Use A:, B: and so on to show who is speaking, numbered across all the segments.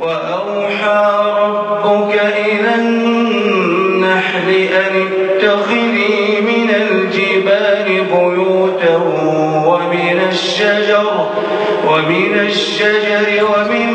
A: وأوحى ربك إلى النحل أن اتخذي من الجبال الشجر ومن الشجر ومن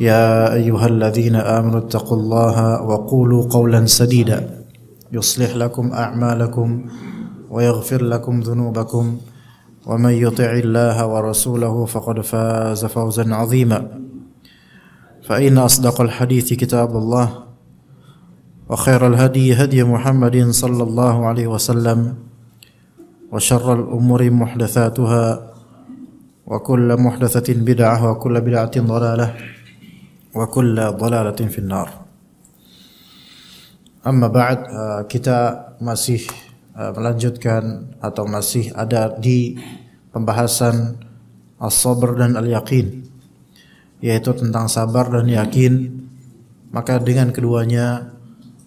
A: يا ايها الذين امنوا اتقوا الله وقولوا قولا سديدا يصلح لكم اعمالكم ويغفر لكم ذنوبكم ومن يطع الله ورسوله فقد فاز فوزا عظيما فان اصدق الحديث كتاب الله وخير الهدي هدي محمد صلى الله عليه وسلم وشر الامور محدثاتها وكل محدثه بدعه وكل بدعه ضلاله وكل ضلالة في النار أما بعد kita masih eh, melanjutkan atau masih ada di pembahasan as-sabr dan al-yaqin yaitu tentang sabar dan yakin maka dengan keduanya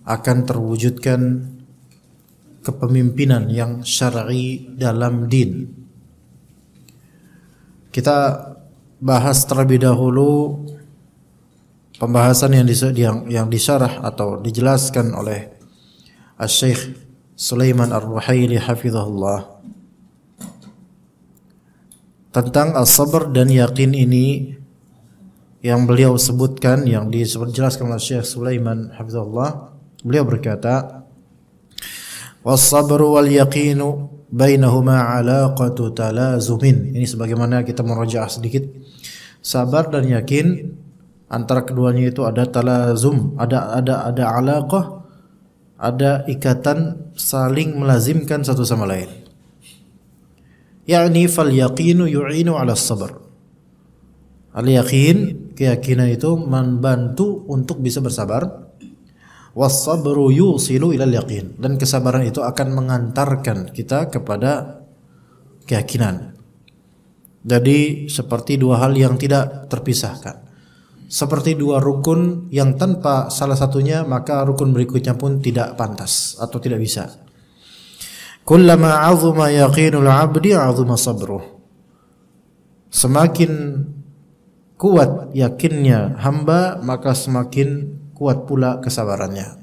A: akan terwujudkan kepemimpinan yang syar'i dalam din kita bahas terlebih dahulu pembahasan yang dis yang yang disyarah atau dijelaskan oleh Syekh Sulaiman Ar-Ruhaili hafizahullah tentang as-sabr dan yakin ini yang beliau sebutkan yang dijelaskan oleh Syekh Sulaiman hafizahullah beliau berkata was-sabr wal yaqinu bainahuma alaqatu talazumin ini sebagaimana kita merujuk sedikit sabar dan yakin antara keduanya itu ada talazum, ada ada ada alaqah, ada ikatan saling melazimkan satu sama lain. Ya'ni fal yaqinu yu'inu 'ala sabar. Al yaqin, keyakinan itu membantu untuk bisa bersabar. Was sabru yusilu ila yaqin dan kesabaran itu akan mengantarkan kita kepada keyakinan. Jadi seperti dua hal yang tidak terpisahkan seperti dua rukun yang tanpa salah satunya maka rukun berikutnya pun tidak pantas atau tidak bisa. Kullama 'azuma yaqinul 'abdi 'azuma sabruh. Semakin kuat yakinnya hamba maka semakin kuat pula kesabarannya.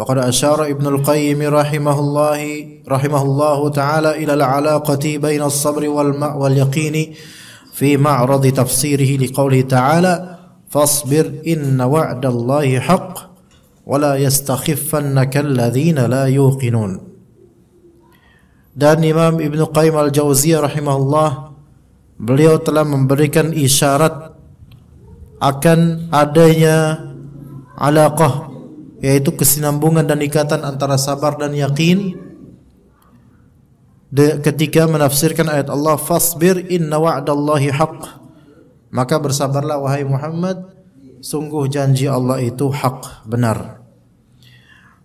A: وقد أشار ابن القيم رحمه الله رحمه الله تعالى إلى العلاقة بين الصبر واليقين في معرض تفسيره لقوله تعالى فاصبر إن وعد الله حق ولا يستخفنك الذين لا يوقنون dan Imam Ibn Qayyim al-Jauziyah rahimahullah beliau telah memberikan isyarat akan adanya alaqah yaitu kesinambungan dan ikatan antara sabar dan yakin de, ketika menafsirkan ayat Allah fasbir inna wa'dallahi haq maka bersabarlah wahai Muhammad sungguh janji Allah itu hak benar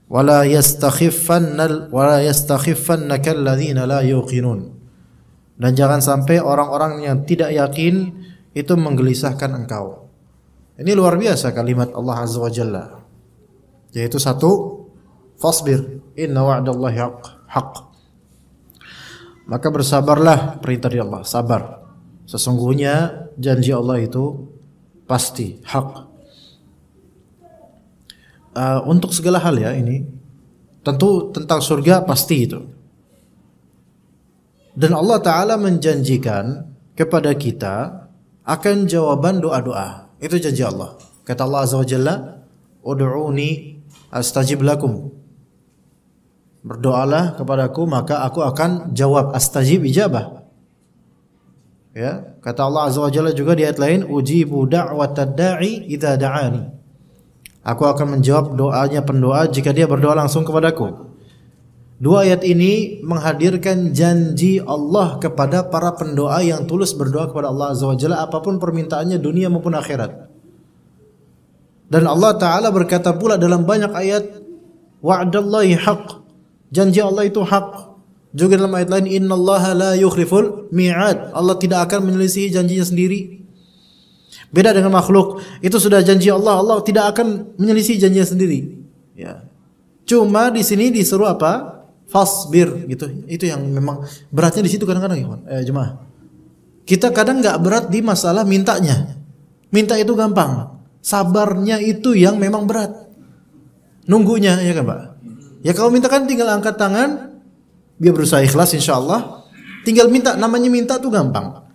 A: wala yastakhiffannal wala yastakhiffannaka alladhina la yuqinun dan jangan sampai orang-orang yang tidak yakin itu menggelisahkan engkau ini luar biasa kalimat Allah azza wa jalla yaitu satu fasbir inna wa'dallahi haq. Maka bersabarlah perintah dari Allah, sabar. Sesungguhnya janji Allah itu pasti, hak. Uh, untuk segala hal ya ini, tentu tentang surga pasti itu. Dan Allah Ta'ala menjanjikan kepada kita akan jawaban doa-doa. Itu janji Allah. Kata Allah Azza wajalla Jalla, astajib lakum berdoalah kepadaku maka aku akan jawab astajib ijabah ya kata Allah azza wajalla juga di ayat lain ujibu da'i idza da'ani aku akan menjawab doanya pendoa jika dia berdoa langsung kepadaku Dua ayat ini menghadirkan janji Allah kepada para pendoa yang tulus berdoa kepada Allah Azza wa Jalla apapun permintaannya dunia maupun akhirat. Dan Allah Ta'ala berkata pula dalam banyak ayat wadallahi haqq Janji Allah itu hak. Juga dalam ayat lain inna Allah la yukhriful mi'ad. Allah tidak akan menyelisihi janjinya sendiri. Beda dengan makhluk. Itu sudah janji Allah. Allah tidak akan menyelisihi janjinya sendiri. Ya. Cuma di sini disuruh apa? Fasbir gitu. Itu yang memang beratnya di situ kadang-kadang ya, eh, jemaah. Kita kadang nggak berat di masalah mintanya. Minta itu gampang. Sabarnya itu yang memang berat. Nunggunya ya kan, Pak? Ya kalau minta kan tinggal angkat tangan, dia berusaha ikhlas insya Allah. Tinggal minta, namanya minta tuh gampang.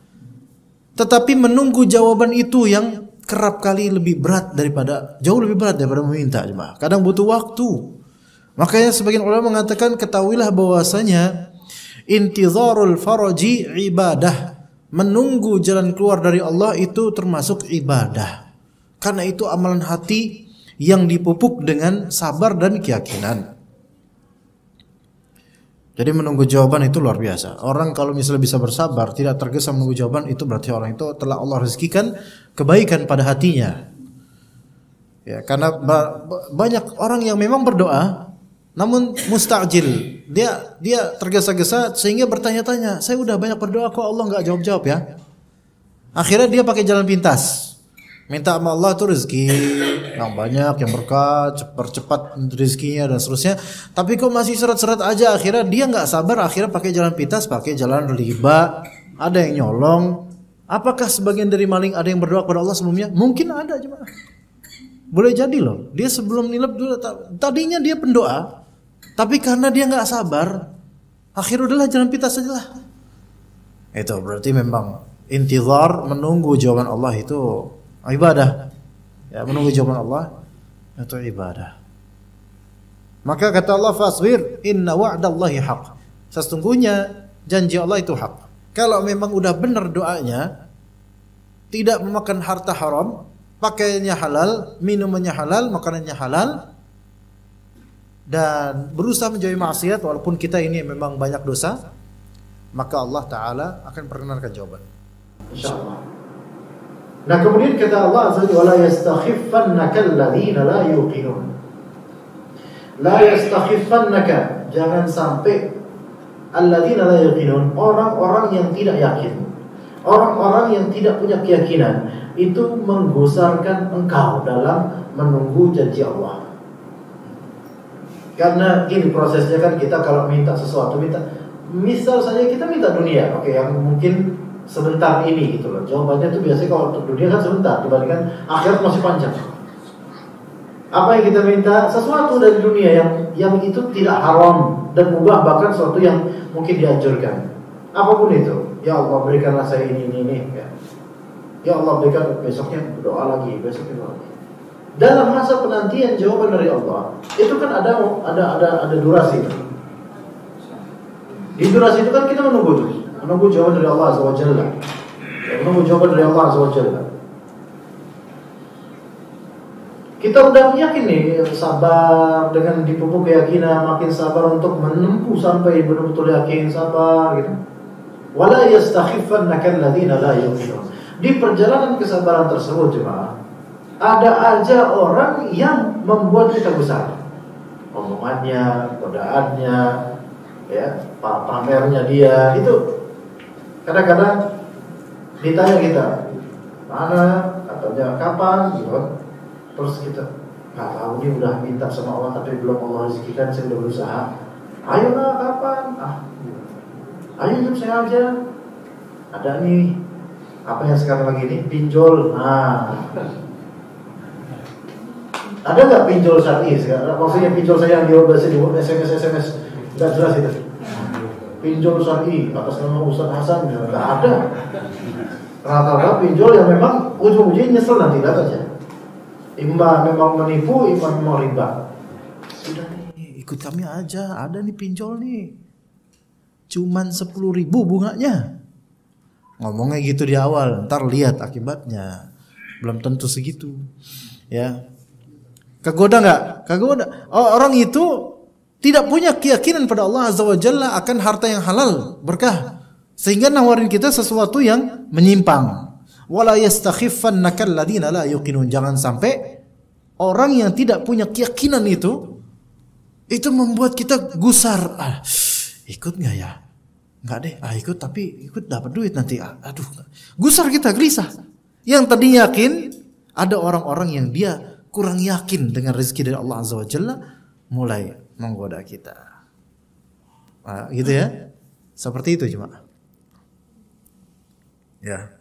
A: Tetapi menunggu jawaban itu yang kerap kali lebih berat daripada jauh lebih berat daripada meminta jemaah. Kadang butuh waktu. Makanya sebagian ulama mengatakan ketahuilah bahwasanya intizarul faraji ibadah. Menunggu jalan keluar dari Allah itu termasuk ibadah. Karena itu amalan hati yang dipupuk dengan sabar dan keyakinan. Jadi menunggu jawaban itu luar biasa. Orang kalau misalnya bisa bersabar, tidak tergesa menunggu jawaban, itu berarti orang itu telah Allah rezekikan kebaikan pada hatinya. Ya, karena ba banyak orang yang memang berdoa, namun mustajil. Dia dia tergesa-gesa sehingga bertanya-tanya, saya udah banyak berdoa kok Allah nggak jawab-jawab ya. Akhirnya dia pakai jalan pintas. Minta sama Allah tuh rezeki, yang banyak, yang berkat, percepat rezekinya dan seterusnya. Tapi kok masih seret-seret aja akhirnya dia nggak sabar akhirnya pakai jalan pitas, pakai jalan riba, ada yang nyolong. Apakah sebagian dari maling ada yang berdoa kepada Allah sebelumnya? Mungkin ada cuma Boleh jadi loh. Dia sebelum nilep dulu tadinya dia pendoa, tapi karena dia nggak sabar, akhirnya udahlah jalan pitas aja lah. Itu berarti memang intizar menunggu jawaban Allah itu ibadah ya, menunggu jawaban Allah itu ibadah. Maka kata Allah fasbir inna wa'dallahi haq. Sesungguhnya janji Allah itu hak. Kalau memang udah benar doanya, tidak memakan harta haram, pakaiannya halal, minumannya halal, makanannya halal, dan berusaha menjauhi maksiat walaupun kita ini memang banyak dosa, maka Allah Ta'ala akan perkenankan jawaban. insyaallah Nah kemudian kata Allah Azza wa Jalla yastakhifannaka alladziina la yuqinun. La jangan sampai alladziina la yuqinun orang-orang yang tidak yakin. Orang-orang yang tidak punya keyakinan itu menggusarkan engkau dalam menunggu janji Allah. Karena ini prosesnya kan kita kalau minta sesuatu minta misal saja kita minta dunia, oke okay, yang mungkin sebentar ini gitu loh. Jawabannya tuh biasanya kalau untuk dunia kan sebentar dibandingkan akhirat masih panjang. Apa yang kita minta? Sesuatu dari dunia yang yang itu tidak haram dan mubah bahkan sesuatu yang mungkin dianjurkan. Apapun itu. Ya Allah berikanlah saya ini ini ini. Ya, ya Allah berikan besoknya doa lagi, besoknya berdoa lagi. Dalam masa penantian jawaban dari Allah itu kan ada ada ada ada durasi. Di durasi itu kan kita menunggu tuh menunggu jawaban dari Allah Azza wa Jalla menunggu ya, jawaban dari Allah Azza wa Jalla kita udah yakin nih sabar dengan dipupuk keyakinan makin sabar untuk menempuh sampai benar-benar yakin sabar gitu wala yastakhifannaka ladina la di perjalanan kesabaran tersebut cuma ada aja orang yang membuat kita besar omongannya, godaannya ya pamernya dia itu kadang-kadang ditanya kita mana katanya kapan gitu kan. terus kita nggak tahu ini udah minta sama Allah tapi belum Allah rezekikan saya udah berusaha ayo lah kapan ah gitu. ayo hidup saya aja ada nih apa yang sekarang lagi ini pinjol nah ada nggak pinjol saat ini sekarang maksudnya pinjol saya yang di SMS SMS nggak jelas itu pinjol syar'i atas nama Ustaz Hasan misalnya nggak ada. Rata-rata pinjol yang memang ujung-ujungnya nyesel nanti lah saja Imba memang menipu, imba memang riba. Sudah nih, ikut kami aja. Ada nih pinjol nih. Cuman sepuluh ribu bunganya. Ngomongnya gitu di awal, ntar lihat akibatnya. Belum tentu segitu. Ya. Kegoda nggak? Kegoda. Oh, orang itu tidak punya keyakinan pada Allah Azza wa Jalla akan harta yang halal berkah sehingga nawarin kita sesuatu yang menyimpang wala yastakhiffannaka ladina la yuqinun jangan sampai orang yang tidak punya keyakinan itu itu membuat kita gusar ah, ikut nggak ya nggak deh ah ikut tapi ikut dapat duit nanti ah, aduh gusar kita gelisah yang tadi yakin ada orang-orang yang dia kurang yakin dengan rezeki dari Allah Azza Wajalla mulai menggoda kita. Nah, gitu ya. Seperti itu cuma. Ya.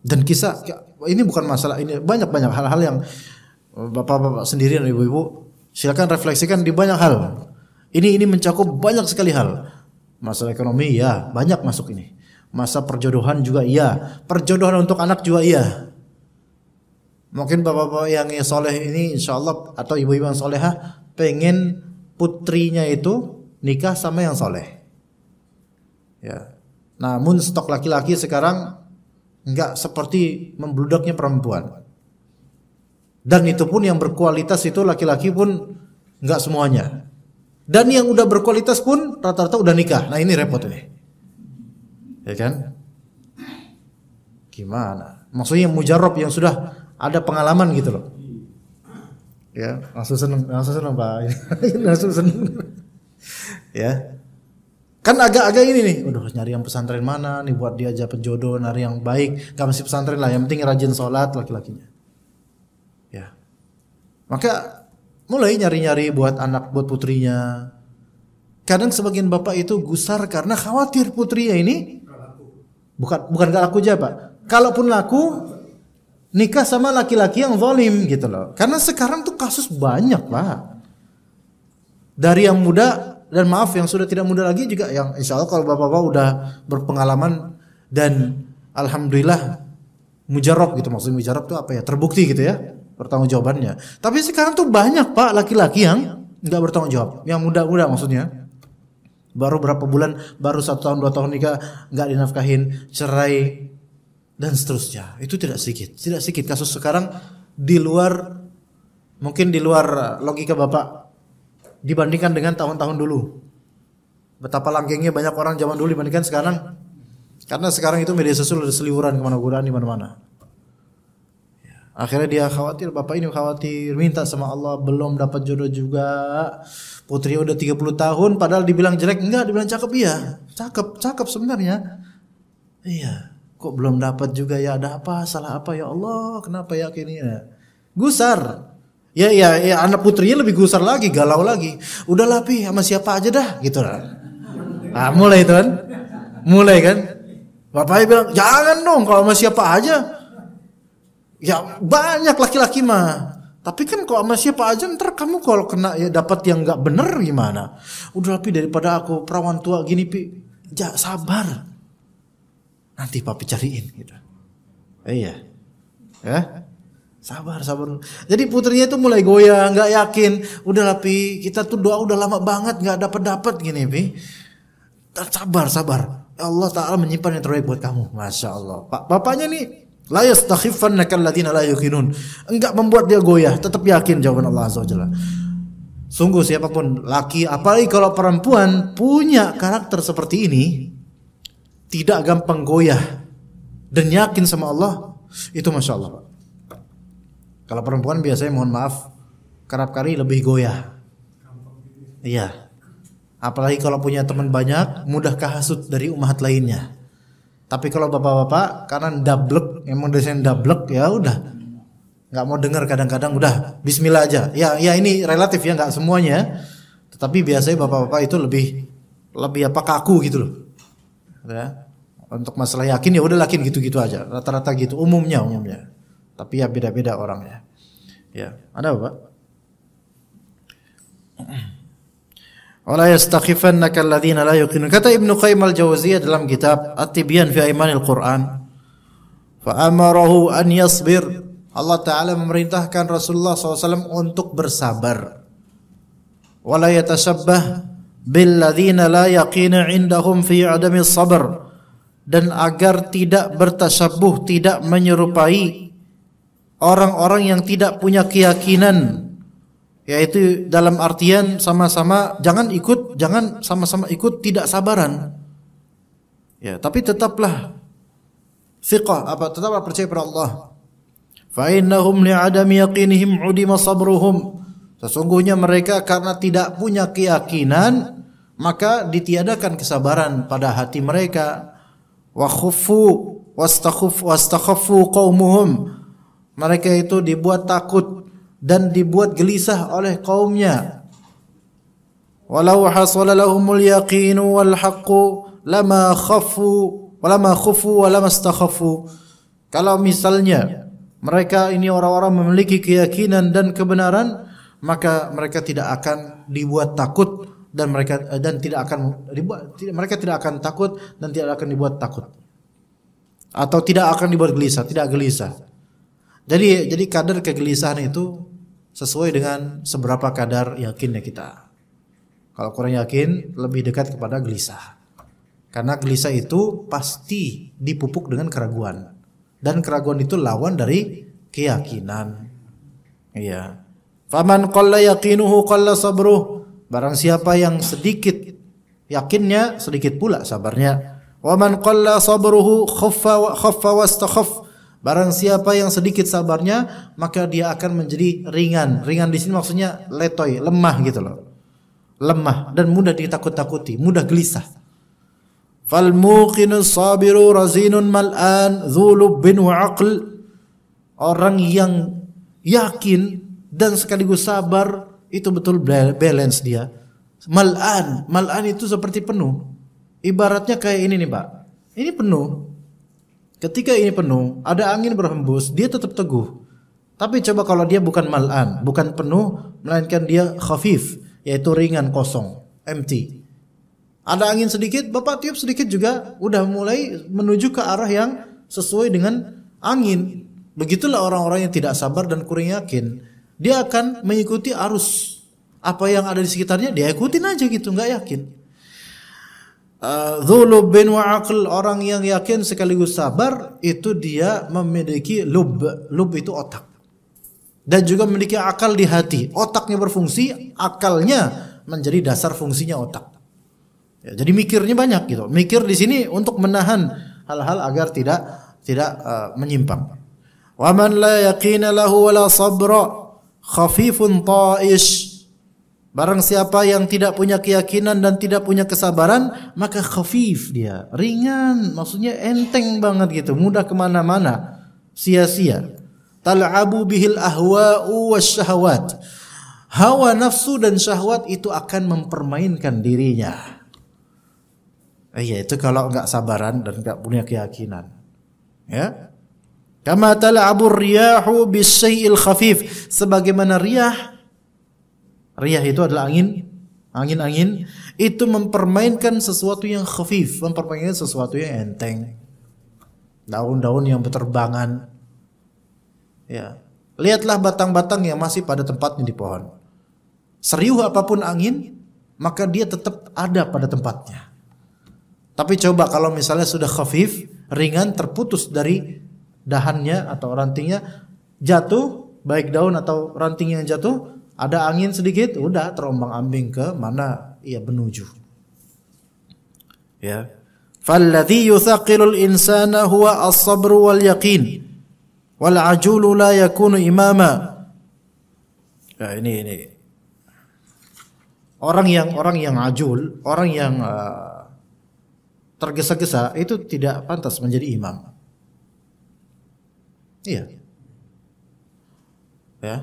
A: Dan kisah ini bukan masalah ini banyak-banyak hal-hal yang eh, bapak-bapak sendiri dan ibu-ibu silakan refleksikan di banyak hal. Ini ini mencakup banyak sekali hal. Masalah ekonomi ya banyak masuk ini. Masa perjodohan juga iya. Perjodohan untuk anak juga iya. Mungkin bapak-bapak yang soleh ini insya Allah atau ibu-ibu yang soleha pengen putrinya itu nikah sama yang soleh. Ya. Namun stok laki-laki sekarang nggak seperti membludaknya perempuan. Dan itu pun yang berkualitas itu laki-laki pun nggak semuanya. Dan yang udah berkualitas pun rata-rata udah nikah. Nah ini repot ini. Ya kan? Gimana? Maksudnya mujarab yang sudah ada pengalaman gitu loh ya langsung seneng langsung seneng pak langsung seneng ya kan agak-agak ini nih udah nyari yang pesantren mana nih buat dia aja penjodoh nari yang baik gak mesti pesantren lah yang penting rajin sholat laki-lakinya ya maka mulai nyari-nyari buat anak buat putrinya kadang sebagian bapak itu gusar karena khawatir putrinya ini bukan bukan gak laku aja pak kalaupun laku nikah sama laki-laki yang zalim gitu loh. Karena sekarang tuh kasus banyak pak Dari yang muda dan maaf yang sudah tidak muda lagi juga yang insya Allah kalau bapak-bapak udah berpengalaman dan alhamdulillah mujarab gitu maksudnya mujarab tuh apa ya terbukti gitu ya bertanggung jawabannya. Tapi sekarang tuh banyak pak laki-laki yang nggak bertanggung jawab, yang muda-muda maksudnya. Baru berapa bulan, baru satu tahun dua tahun nikah nggak dinafkahin, cerai dan seterusnya. Itu tidak sedikit, tidak sedikit kasus sekarang di luar mungkin di luar eh, logika Bapak dibandingkan dengan tahun-tahun dulu. Betapa langgengnya banyak orang zaman dulu dibandingkan sekarang. Karena sekarang itu media sosial ada seliuran kemana-mana, di mana-mana. Ya, akhirnya dia khawatir, bapak ini khawatir, minta sama Allah belum dapat jodoh juga. Putri udah 30 tahun padahal dibilang jelek, enggak dibilang cakep iya. Cakep, cakep sebenarnya. Iya kok belum dapat juga ya ada apa salah apa ya Allah kenapa ya kini ya gusar ya ya ya anak putrinya lebih gusar lagi galau lagi udah lapi sama siapa aja dah gitu lah kan. nah, mulai itu kan mulai kan bapaknya bilang jangan dong kalau sama siapa aja ya banyak laki-laki mah tapi kan kalau sama siapa aja ntar kamu kalau kena ya dapat yang nggak bener gimana? Udah lapi daripada aku perawan tua gini pi, ja, sabar. Nanti papi cariin gitu. Eh, iya. Ya. Sabar, sabar. Jadi putrinya itu mulai goyah, nggak yakin. Udah lah pi, kita tuh doa udah lama banget nggak dapat dapat gini pi. Sabar, sabar. Allah Taala menyimpan yang terbaik buat kamu. Masya Allah. Pak, bapaknya nih layas takhifan alladziina latina layukinun. Enggak membuat dia goyah, tetap yakin jawaban Allah Azza Sungguh siapapun laki apalagi kalau perempuan punya karakter seperti ini, tidak gampang goyah dan yakin sama Allah itu masya Allah Pak. Kalau perempuan biasanya mohon maaf kerap kali lebih goyah. Iya. Apalagi kalau punya teman banyak mudah kehasut dari umat lainnya. Tapi kalau bapak-bapak karena dablek emang desain dablek ya udah nggak mau dengar kadang-kadang udah Bismillah aja. Ya ya ini relatif ya nggak semuanya. Tetapi biasanya bapak-bapak itu lebih lebih apa kaku gitu loh. Ya untuk masalah yakin ya udah yakin gitu-gitu aja rata-rata gitu umumnya umumnya tapi ya beda-beda orangnya ya ada apa ولا يستخفنك الذين لا yuqinun kata Ibnu قيم الجوزية dalam kitab At-Tibyan fi Aimanil Qur'an fa amarahu an Allah taala memerintahkan Rasulullah SAW untuk bersabar ولا يتشبه بالذين لا يقين عندهم في عدم الصبر dan agar tidak bertasabuh, tidak menyerupai orang-orang yang tidak punya keyakinan yaitu dalam artian sama-sama jangan ikut jangan sama-sama ikut tidak sabaran ya tapi tetaplah thiqah apa tetaplah percaya pada Allah fa innahum li'adami yaqinihim udima sabruhum sesungguhnya mereka karena tidak punya keyakinan maka ditiadakan kesabaran pada hati mereka wa khufu wastakhuf wastakhafu qaumuhum mereka itu dibuat takut dan dibuat gelisah oleh kaumnya walau hasala lahumul yaqin wal haqqu lama khafu walama khufu walama istakhafu kalau misalnya mereka ini orang-orang memiliki keyakinan dan kebenaran maka mereka tidak akan dibuat takut dan mereka eh, dan tidak akan dibuat mereka tidak akan takut dan tidak akan dibuat takut atau tidak akan dibuat gelisah tidak gelisah jadi jadi kadar kegelisahan itu sesuai dengan seberapa kadar yakinnya kita kalau kurang yakin lebih dekat kepada gelisah karena gelisah itu pasti dipupuk dengan keraguan dan keraguan itu lawan dari keyakinan iya faman qalla yaqinuhu qalla sabruhu Barang siapa yang sedikit yakinnya sedikit pula sabarnya. Wa man qalla sabruhu khaffa wa khaffa wastakhaf. Barang siapa yang sedikit sabarnya maka dia akan menjadi ringan. Ringan di sini maksudnya letoy, lemah gitu loh. Lemah dan mudah ditakut-takuti, mudah gelisah. Fal muqinu sabiru razinun mal'an bin wa aql. Orang yang yakin dan sekaligus sabar itu betul balance dia. Mal'an, mal'an itu seperti penuh. Ibaratnya kayak ini nih, Pak. Ini penuh. Ketika ini penuh, ada angin berhembus, dia tetap teguh. Tapi coba kalau dia bukan mal'an, bukan penuh, melainkan dia khafif, yaitu ringan kosong, empty. Ada angin sedikit, Bapak tiup sedikit juga udah mulai menuju ke arah yang sesuai dengan angin. Begitulah orang-orang yang tidak sabar dan kurang yakin dia akan mengikuti arus apa yang ada di sekitarnya dia ikutin aja gitu nggak yakin Zulub uh, bin wa orang yang yakin sekaligus sabar itu dia memiliki lub lub itu otak dan juga memiliki akal di hati otaknya berfungsi akalnya menjadi dasar fungsinya otak ya, jadi mikirnya banyak gitu mikir di sini untuk menahan hal-hal agar tidak tidak uh, menyimpang man la yaqina lahu la sabra khafifun ta'ish. Barang siapa yang tidak punya keyakinan dan tidak punya kesabaran, maka khafif dia. Ringan, maksudnya enteng banget gitu, mudah kemana-mana. Sia-sia. Tal'abu bihil ahwa'u syahwat, Hawa nafsu dan syahwat itu akan mempermainkan dirinya. Iya, eh, ya, itu kalau nggak sabaran dan nggak punya keyakinan. Ya, Kama tala'abu riyahu bisyai'il khafif. Sebagaimana riyah riyah itu adalah angin angin-angin itu mempermainkan sesuatu yang khafif, mempermainkan sesuatu yang enteng. Daun-daun yang berterbangan. Ya. Lihatlah batang-batang yang masih pada tempatnya di pohon. Seriuh apapun angin, maka dia tetap ada pada tempatnya. Tapi coba kalau misalnya sudah khafif, ringan terputus dari dahannya atau rantingnya jatuh, baik daun atau ranting yang jatuh, ada angin sedikit, udah terombang-ambing ke mana ia menuju. Ya. Falladhi yuthaqilul insana huwa as-sabru wal yaqin. Wal ajulu Ya, ini ini orang yang orang yang ajul, orang yang uh, tergesa-gesa itu tidak pantas menjadi imam. Iya. Ya.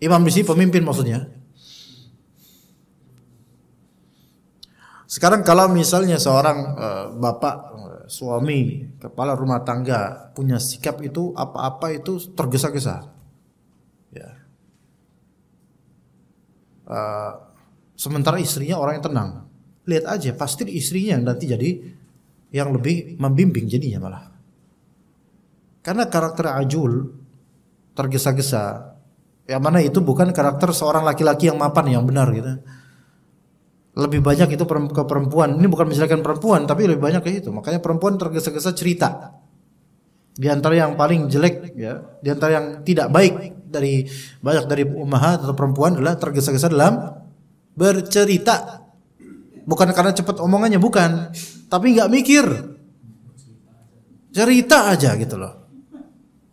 A: Imam di sini pemimpin maksudnya. Sekarang kalau misalnya seorang uh, bapak eh, suami kepala rumah tangga punya sikap itu apa-apa itu tergesa-gesa. Ya. Uh, sementara istrinya orang yang tenang. Lihat aja pasti istrinya yang nanti jadi yang lebih membimbing jadinya malah. Karena karakter ajul tergesa-gesa. Yang mana itu bukan karakter seorang laki-laki yang mapan yang benar gitu. Lebih banyak itu ke perempuan. Ini bukan misalkan perempuan, tapi lebih banyak ke itu. Makanya perempuan tergesa-gesa cerita. Di antara yang paling jelek ya, di antara yang tidak baik dari banyak dari umaha atau perempuan adalah tergesa-gesa dalam bercerita. Bukan karena cepat omongannya bukan, tapi nggak mikir. Cerita aja gitu loh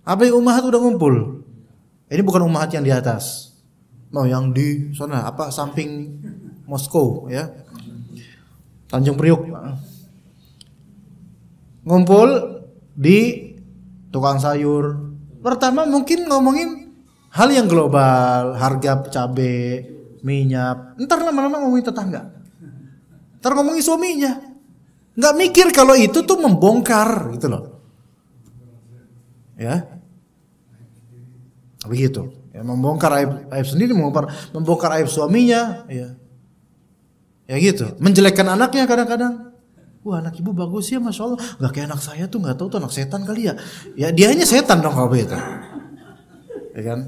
A: apa yang umahat udah ngumpul? Ini bukan umahat yang di atas. Mau yang di sana apa samping Moskow ya. Tanjung Priuk. Ngumpul di tukang sayur. Pertama mungkin ngomongin hal yang global, harga cabe, minyak. Entar lama-lama ngomongin tetangga. Ntar ngomongin suaminya. Nggak mikir kalau itu tuh membongkar gitu loh. Ya, begitu ya, membongkar aib, aib sendiri membongkar membongkar aib suaminya ya ya gitu menjelekkan anaknya kadang-kadang wah anak ibu bagus ya masya allah nggak kayak anak saya tuh nggak tahu tuh anak setan kali ya ya dia hanya setan dong kalau begitu ya kan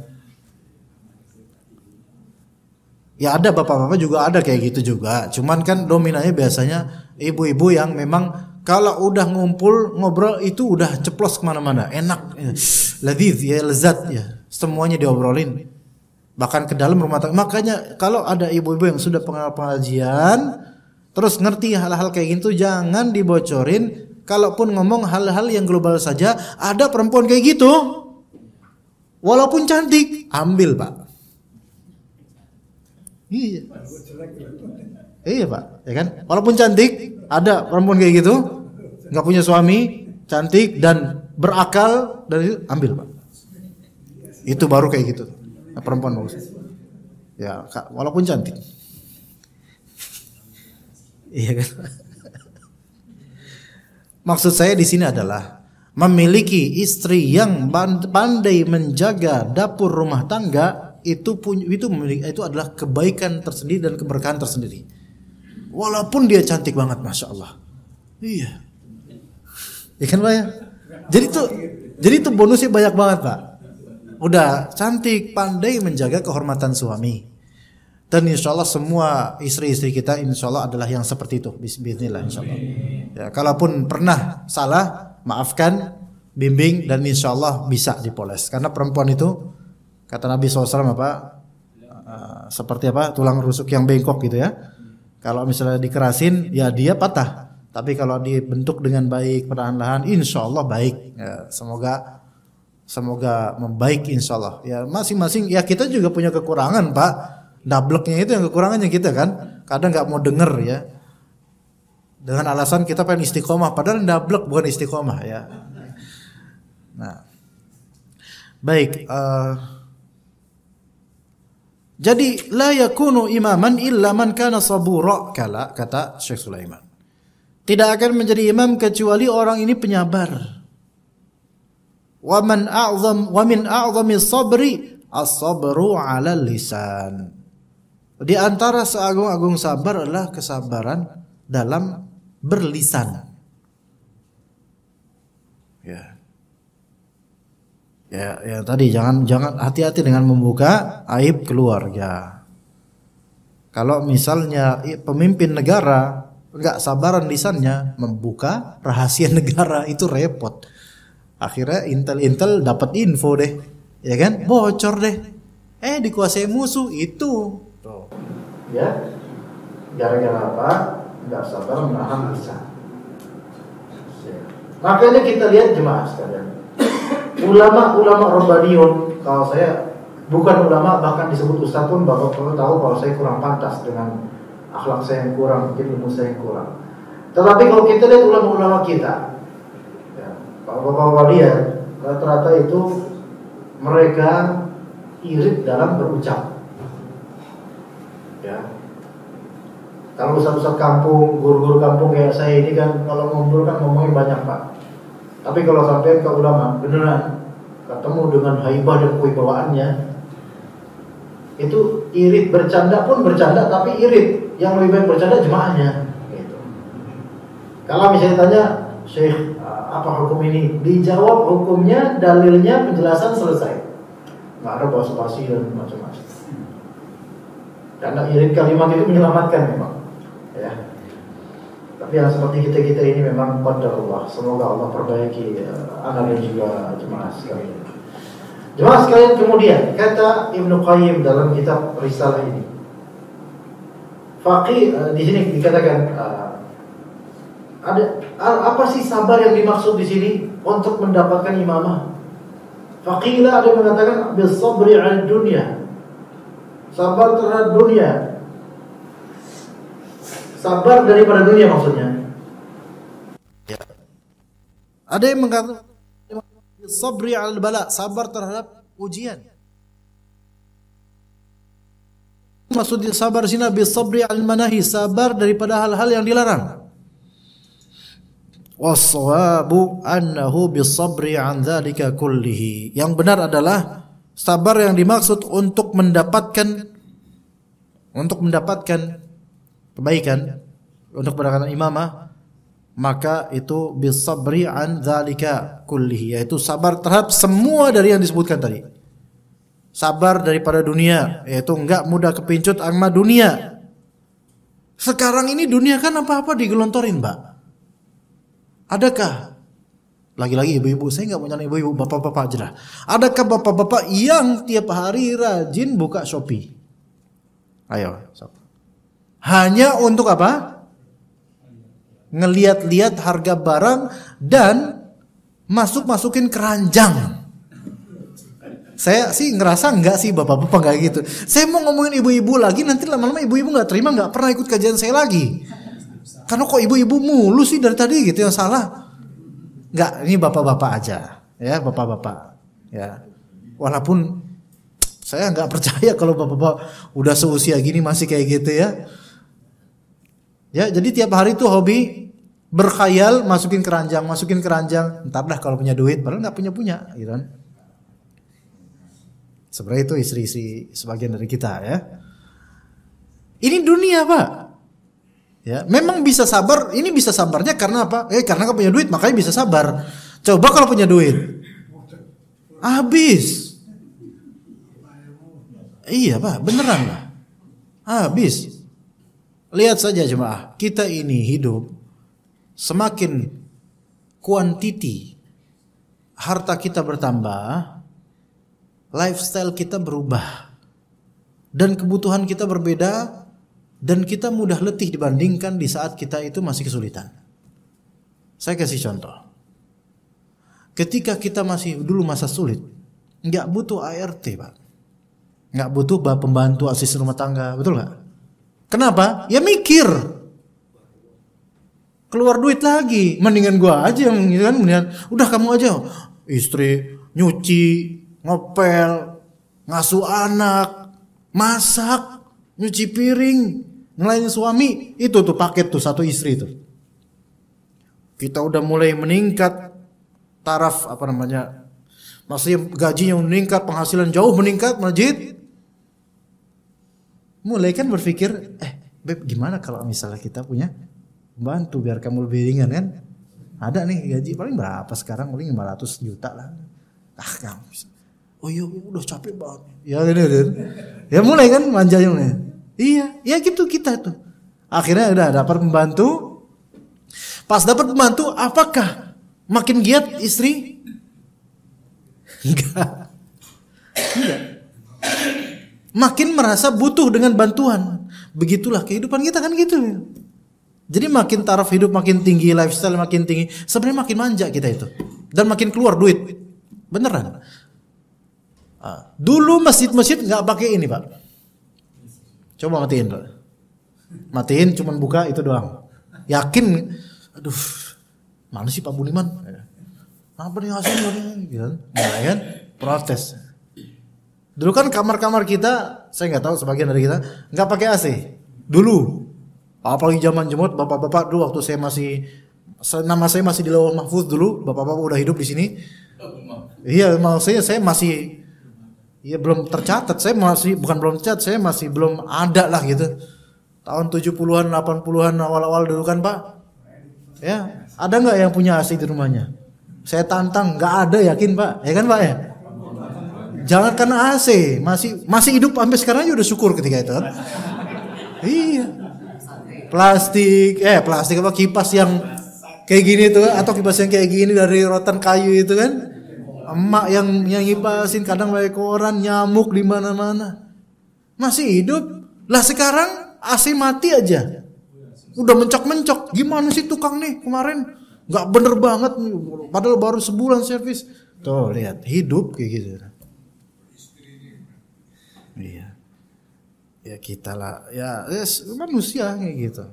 A: ya ada bapak-bapak juga ada kayak gitu juga cuman kan dominannya biasanya ibu-ibu yang memang kalau udah ngumpul ngobrol itu udah ceplos kemana-mana enak lezat ya lezat ya semuanya diobrolin bahkan ke dalam rumah tangga makanya kalau ada ibu-ibu yang sudah pengal pengajian terus ngerti hal-hal kayak gitu jangan dibocorin kalaupun ngomong hal-hal yang global saja ada perempuan kayak gitu walaupun cantik ambil pak iya iya pak ya kan walaupun cantik ada perempuan kayak gitu, nggak punya suami, cantik dan berakal dan ambil pak. Itu baru kayak gitu. Nah, perempuan bagus. Ya, walaupun cantik. Iya kan? Maksud saya di sini adalah memiliki istri yang pandai menjaga dapur rumah tangga itu punya itu itu adalah kebaikan tersendiri dan keberkahan tersendiri. Walaupun dia cantik banget, masya Allah. Iya. Ya kan pak ya. Jadi tuh, jadi tuh bonusnya banyak banget pak. Udah cantik, pandai menjaga kehormatan suami. Dan insya Allah semua istri-istri kita insya Allah adalah yang seperti itu. Bismillah insya Allah. Ya, kalaupun pernah salah, maafkan, bimbing dan insya Allah bisa dipoles. Karena perempuan itu kata Nabi SAW apa? Uh, seperti apa? Tulang rusuk yang bengkok gitu ya kalau misalnya dikerasin ya dia patah. Tapi kalau dibentuk dengan baik perlahan-lahan, insya Allah baik. Ya, semoga semoga membaik insya Allah. Ya masing-masing ya kita juga punya kekurangan pak. Dableknya itu yang kekurangannya kita kan. Kadang nggak mau denger ya. Dengan alasan kita pengen istiqomah, padahal dablek bukan istiqomah ya. Nah, baik. Uh, jadi la yakunu imaman illa man kana sabura kala kata Syekh Sulaiman. Tidak akan menjadi imam kecuali orang ini penyabar. Wa man a'zam wa min a'zami sabri as-sabru 'ala lisan. Di antara seagung-agung sabar adalah kesabaran dalam berlisan. ya ya tadi jangan jangan hati-hati dengan membuka aib keluarga kalau misalnya pemimpin negara nggak sabaran lisannya membuka rahasia negara itu repot akhirnya intel-intel dapat info deh ya kan bocor deh eh dikuasai musuh itu Tuh. ya gara-gara apa nggak sabar menahan lisan ya. makanya kita lihat jemaah sekalian ulama-ulama Rabbaniun kalau saya bukan ulama bahkan disebut ustaz pun Bapak perlu tahu kalau saya kurang pantas dengan akhlak saya yang kurang, mungkin ilmu saya yang kurang. Tetapi kalau kita lihat ulama-ulama kita, ya, bapak-bapak wali ya, rata-rata itu mereka irit dalam berucap. Ya. Kalau ustaz-ustaz kampung, guru-guru kampung kayak saya ini kan kalau ngumpul kan ngomongnya banyak pak. Tapi kalau sampai ke ulama beneran ketemu dengan haibah dan kuih bawaannya, itu irit bercanda pun bercanda tapi irit yang lebih baik bercanda jemaahnya gitu. kalau misalnya tanya Syekh apa hukum ini dijawab hukumnya dalilnya penjelasan selesai nggak ada bahasa basi dan macam-macam karena irit kalimat itu menyelamatkan memang tapi yang seperti kita-kita ini memang pada Allah. Semoga Allah perbaiki eh, anak dan juga jemaah sekalian. Jemaah sekalian kemudian kata Ibnu Qayyim dalam kitab risalah ini. Faqih eh, di sini dikatakan eh, ada apa sih sabar yang dimaksud di sini untuk mendapatkan imamah? Faqila ada yang mengatakan bisabri dunia, dunya. Sabar terhadap dunia sabar daripada dunia maksudnya. Ya. Ada yang mengatakan sabri al bala, sabar terhadap ujian. Maksudnya sabar sini bi sabri al manahi, sabar daripada hal-hal yang dilarang. Wassawabu annahu bi sabri an dzalika kullihi. Yang benar adalah sabar yang dimaksud untuk mendapatkan untuk mendapatkan kebaikan untuk berangkat imamah maka itu bisabri an dzalika kullihi yaitu sabar terhadap semua dari yang disebutkan tadi. Sabar daripada dunia, yaitu enggak mudah kepincut sama dunia. Sekarang ini dunia kan apa-apa digelontorin, Mbak. Adakah lagi-lagi ibu-ibu, saya nggak punya ibu-ibu, bapak-bapak aja Adakah bapak-bapak yang tiap hari rajin buka Shopee? Ayo, sob hanya untuk apa? Ngeliat-liat harga barang dan masuk-masukin keranjang. Saya sih ngerasa nggak sih bapak-bapak nggak gitu. Saya mau ngomongin ibu-ibu lagi nanti lama-lama ibu-ibu nggak terima nggak pernah ikut kajian saya lagi. Karena kok ibu-ibu mulu sih dari tadi gitu yang salah. Nggak, ini bapak-bapak aja ya bapak-bapak ya. Walaupun saya nggak percaya kalau bapak-bapak udah seusia gini masih kayak gitu ya. Ya, jadi tiap hari tuh hobi berkhayal masukin keranjang, masukin keranjang. Entar dah kalau punya duit, padahal nggak punya-punya, gitu kan. Sebenarnya itu istri-istri sebagian dari kita ya. Ini dunia, Pak. Ya, memang bisa sabar, ini bisa sabarnya karena apa? Eh, karena nggak punya duit, makanya bisa sabar. Coba kalau punya duit. Habis. Iya, Pak, beneran lah. Habis. Lihat saja jemaah, kita ini hidup semakin kuantiti harta kita bertambah, lifestyle kita berubah dan kebutuhan kita berbeda dan kita mudah letih dibandingkan di saat kita itu masih kesulitan. Saya kasih contoh. Ketika kita masih dulu masa sulit, nggak butuh ART, Pak. Nggak butuh pembantu asisten rumah tangga, betul nggak? Kenapa? Ya mikir. Keluar duit lagi. Mendingan gua aja yang gitu kan mendingan udah kamu aja istri nyuci, ngepel, ngasuh anak, masak, nyuci piring, ngelain suami, itu tuh paket tuh satu istri tuh. Kita udah mulai meningkat taraf apa namanya? Masih gajinya meningkat, penghasilan jauh meningkat, masjid mulai kan berpikir eh beb gimana kalau misalnya kita punya bantu biar kamu lebih ringan kan ada nih gaji paling berapa sekarang paling 500 juta lah ah kamu oh iya udah capek banget ya gitu, gitu. ya mulai kan manjanya mulai iya ya gitu kita tuh akhirnya udah dapat pembantu pas dapat pembantu apakah makin giat istri enggak enggak makin merasa butuh dengan bantuan. Begitulah kehidupan kita kan gitu. Jadi makin taraf hidup makin tinggi, lifestyle makin tinggi, sebenarnya makin manja kita itu. Dan makin keluar duit. Beneran. Ah, dulu masjid-masjid nggak pakai ini pak. Coba matiin pak. Matiin cuman buka itu doang. Yakin? Aduh, mana sih Pak Buniman? Apa nih hasilnya? Gitu. Kan. Mulai kan protes Dulu kan kamar-kamar kita, saya nggak tahu sebagian dari kita nggak pakai AC. Dulu, apalagi zaman jemut, bapak-bapak dulu waktu saya masih nama saya masih di Lawa Mahfud dulu, bapak-bapak udah hidup di sini. Iya, maksudnya saya masih ya belum tercatat, saya masih bukan belum tercatat, saya masih belum ada lah gitu. Tahun 70-an, 80-an awal-awal dulu kan, Pak. Ya, ada nggak yang punya AC di rumahnya? Saya tantang, nggak ada yakin, Pak. Ya kan, Pak ya? Jangan karena AC, masih masih hidup sampai sekarang aja udah syukur ketika itu. iya. Plastik, eh plastik apa kipas yang kayak gini tuh atau kipas yang kayak gini dari rotan kayu itu kan. Emak yang yang ngipasin kadang banyak koran nyamuk di mana-mana. Masih hidup. Lah sekarang AC mati aja. Udah mencok-mencok. Gimana sih tukang nih kemarin? Nggak bener banget. Padahal baru sebulan servis. Tuh lihat hidup kayak gitu. ya kita lah ya yes, ya, manusia kayak gitu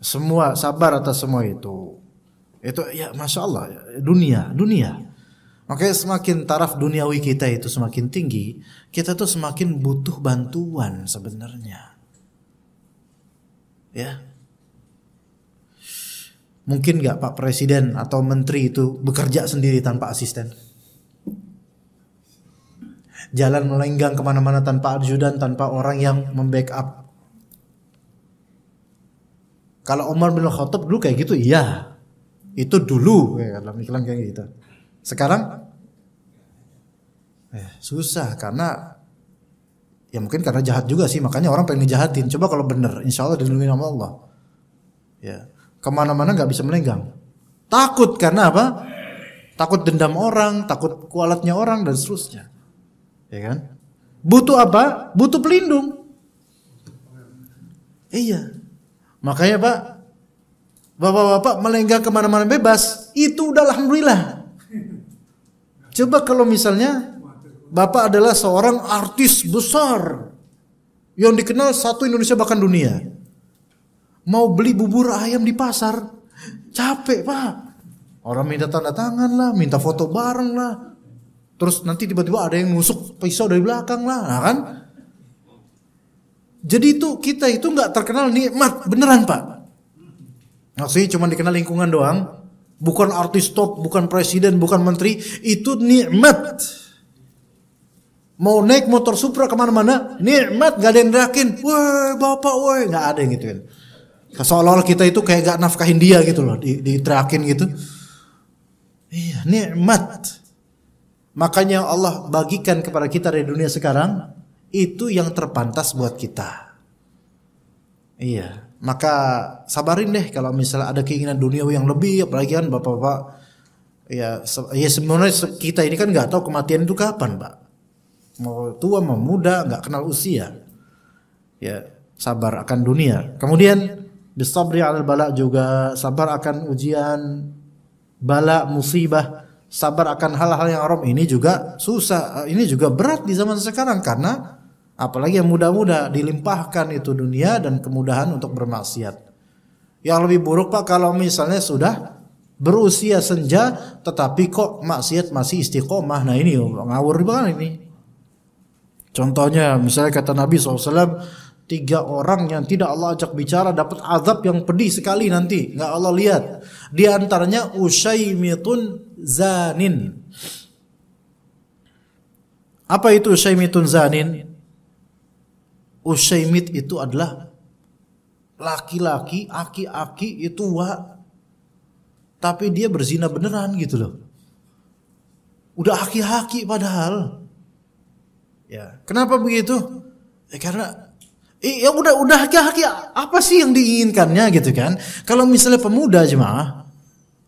A: semua sabar atas semua itu itu ya masya Allah ya, dunia dunia makanya semakin taraf duniawi kita itu semakin tinggi kita tuh semakin butuh bantuan sebenarnya ya mungkin nggak Pak Presiden atau Menteri itu bekerja sendiri tanpa asisten jalan melenggang kemana-mana tanpa ajudan, tanpa orang yang membackup. Kalau Umar bin Khattab dulu kayak gitu, iya. Itu dulu ya, dalam iklan kayak gitu. Sekarang eh, susah karena ya mungkin karena jahat juga sih makanya orang pengen jahatin coba kalau bener insya Allah dilindungi nama Allah ya kemana-mana nggak bisa melenggang takut karena apa takut dendam orang takut kualatnya orang dan seterusnya Ya kan? Butuh apa? Butuh pelindung. Iya. Makanya Pak, bapak-bapak melenggang kemana-mana bebas, itu udah alhamdulillah. Coba kalau misalnya bapak adalah seorang artis besar yang dikenal satu Indonesia bahkan dunia. Mau beli bubur ayam di pasar, capek pak. Orang minta tanda tangan lah, minta foto bareng lah, Terus nanti tiba-tiba ada yang nusuk pisau dari belakang lah, nah kan? Jadi itu kita itu nggak terkenal nikmat beneran pak. Maksudnya nah, cuma dikenal lingkungan doang, bukan artis top, bukan presiden, bukan menteri, itu nikmat. Mau naik motor Supra kemana-mana, nikmat gak ada yang dirakin. Wah bapak, wah nggak ada yang gitu kan. Seolah-olah kita itu kayak gak nafkahin dia gitu loh, di, diterakin gitu. Iya, nikmat. Makanya Allah bagikan kepada kita dari dunia sekarang itu yang terpantas buat kita. Iya, maka sabarin deh kalau misalnya ada keinginan dunia yang lebih, apalagi kan bapak-bapak ya ya sebenarnya kita ini kan nggak tahu kematian itu kapan, Pak. Mau tua mau muda nggak kenal usia. Ya, sabar akan dunia. Kemudian bisabri al bala juga sabar akan ujian bala musibah sabar akan hal-hal yang haram ini juga susah, ini juga berat di zaman sekarang karena apalagi yang muda-muda dilimpahkan itu dunia dan kemudahan untuk bermaksiat. Yang lebih buruk Pak kalau misalnya sudah berusia senja tetapi kok maksiat masih istiqomah. Nah ini oh, ngawur banget ini. Contohnya misalnya kata Nabi SAW tiga orang yang tidak Allah ajak bicara dapat azab yang pedih sekali nanti nggak Allah lihat di antaranya usaimitun zanin. Apa itu usaimitun zanin? Usaimit itu adalah laki-laki, aki-aki itu wa tapi dia berzina beneran gitu loh. Udah aki-aki padahal. Ya, kenapa begitu? Ya, karena ya udah udah aki-aki apa sih yang diinginkannya gitu kan? Kalau misalnya pemuda jemaah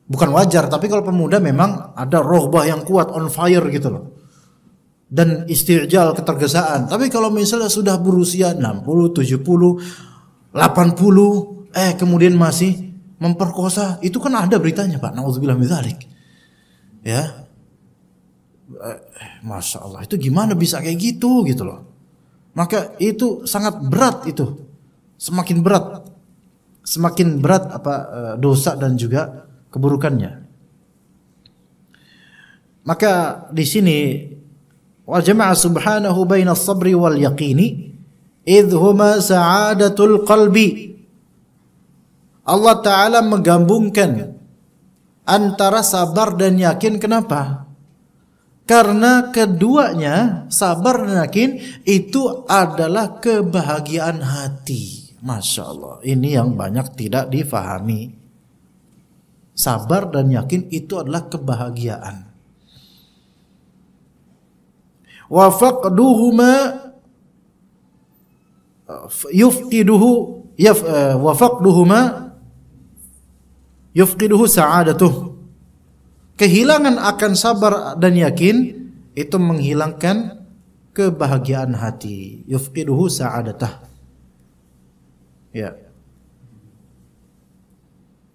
A: bukan wajar tapi kalau pemuda memang ada rohbah yang kuat on fire gitu loh dan istirjal ketergesaan tapi kalau misalnya sudah berusia 60 70 80 eh kemudian masih memperkosa itu kan ada beritanya Pak naudzubillah minzalik ya eh, Masya Allah itu gimana bisa kayak gitu gitu loh maka itu sangat berat itu semakin berat semakin berat apa eh, dosa dan juga keburukannya. Maka di sini wa jama'a subhanahu baina sabri wal yaqini idh huma sa'adatul qalbi. Allah taala menggabungkan antara sabar dan yakin kenapa? Karena keduanya sabar dan yakin itu adalah kebahagiaan hati. Masya Allah, ini yang banyak tidak difahami sabar dan yakin itu adalah kebahagiaan. Wa faqduhuma uh, yufqiduhu yaf uh, wa faqduhuma yufqiduhu sa'adatuh. Kehilangan akan sabar dan yakin itu menghilangkan kebahagiaan hati. Yufqiduhu sa'adatah. Ya.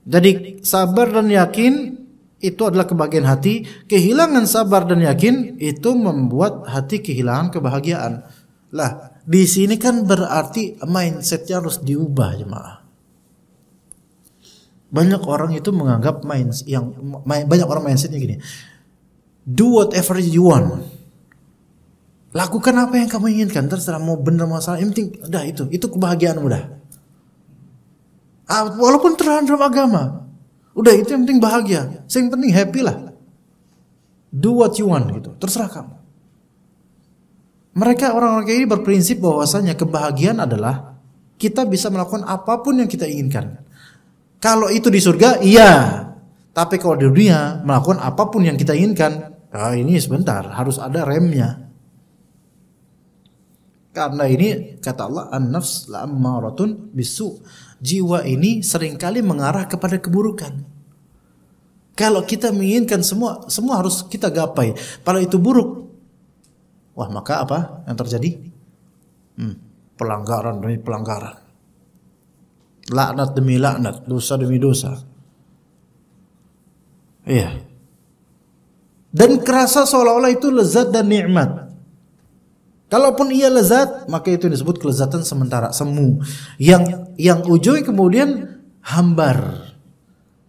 A: Jadi sabar dan yakin itu adalah kebahagiaan hati. Kehilangan sabar dan yakin itu membuat hati kehilangan kebahagiaan. Lah, di sini kan berarti mindsetnya harus diubah jemaah. Banyak orang itu menganggap mindset yang banyak orang mindsetnya gini. Do whatever you want. Lakukan apa yang kamu inginkan terserah mau benar masalah yang penting udah itu itu kebahagiaan udah. Ah, walaupun terhadap agama. Udah itu yang penting bahagia. Yang penting happy lah. Do what you want gitu. Terserah kamu. Mereka orang-orang kayak ini berprinsip bahwasanya kebahagiaan adalah kita bisa melakukan apapun yang kita inginkan. Kalau itu di surga, iya. Tapi kalau di dunia, melakukan apapun yang kita inginkan, ah, ini sebentar, harus ada remnya. Karena ini kata Allah, an-nafs la'ammaratun bisu jiwa ini seringkali mengarah kepada keburukan. Kalau kita menginginkan semua, semua harus kita gapai. Kalau itu buruk, wah maka apa yang terjadi? Hmm, pelanggaran demi pelanggaran. Laknat demi laknat, dosa demi dosa. Iya. Dan kerasa seolah-olah itu lezat dan nikmat. Kalaupun ia lezat, maka itu disebut kelezatan sementara, semu. Yang yang ujung kemudian hambar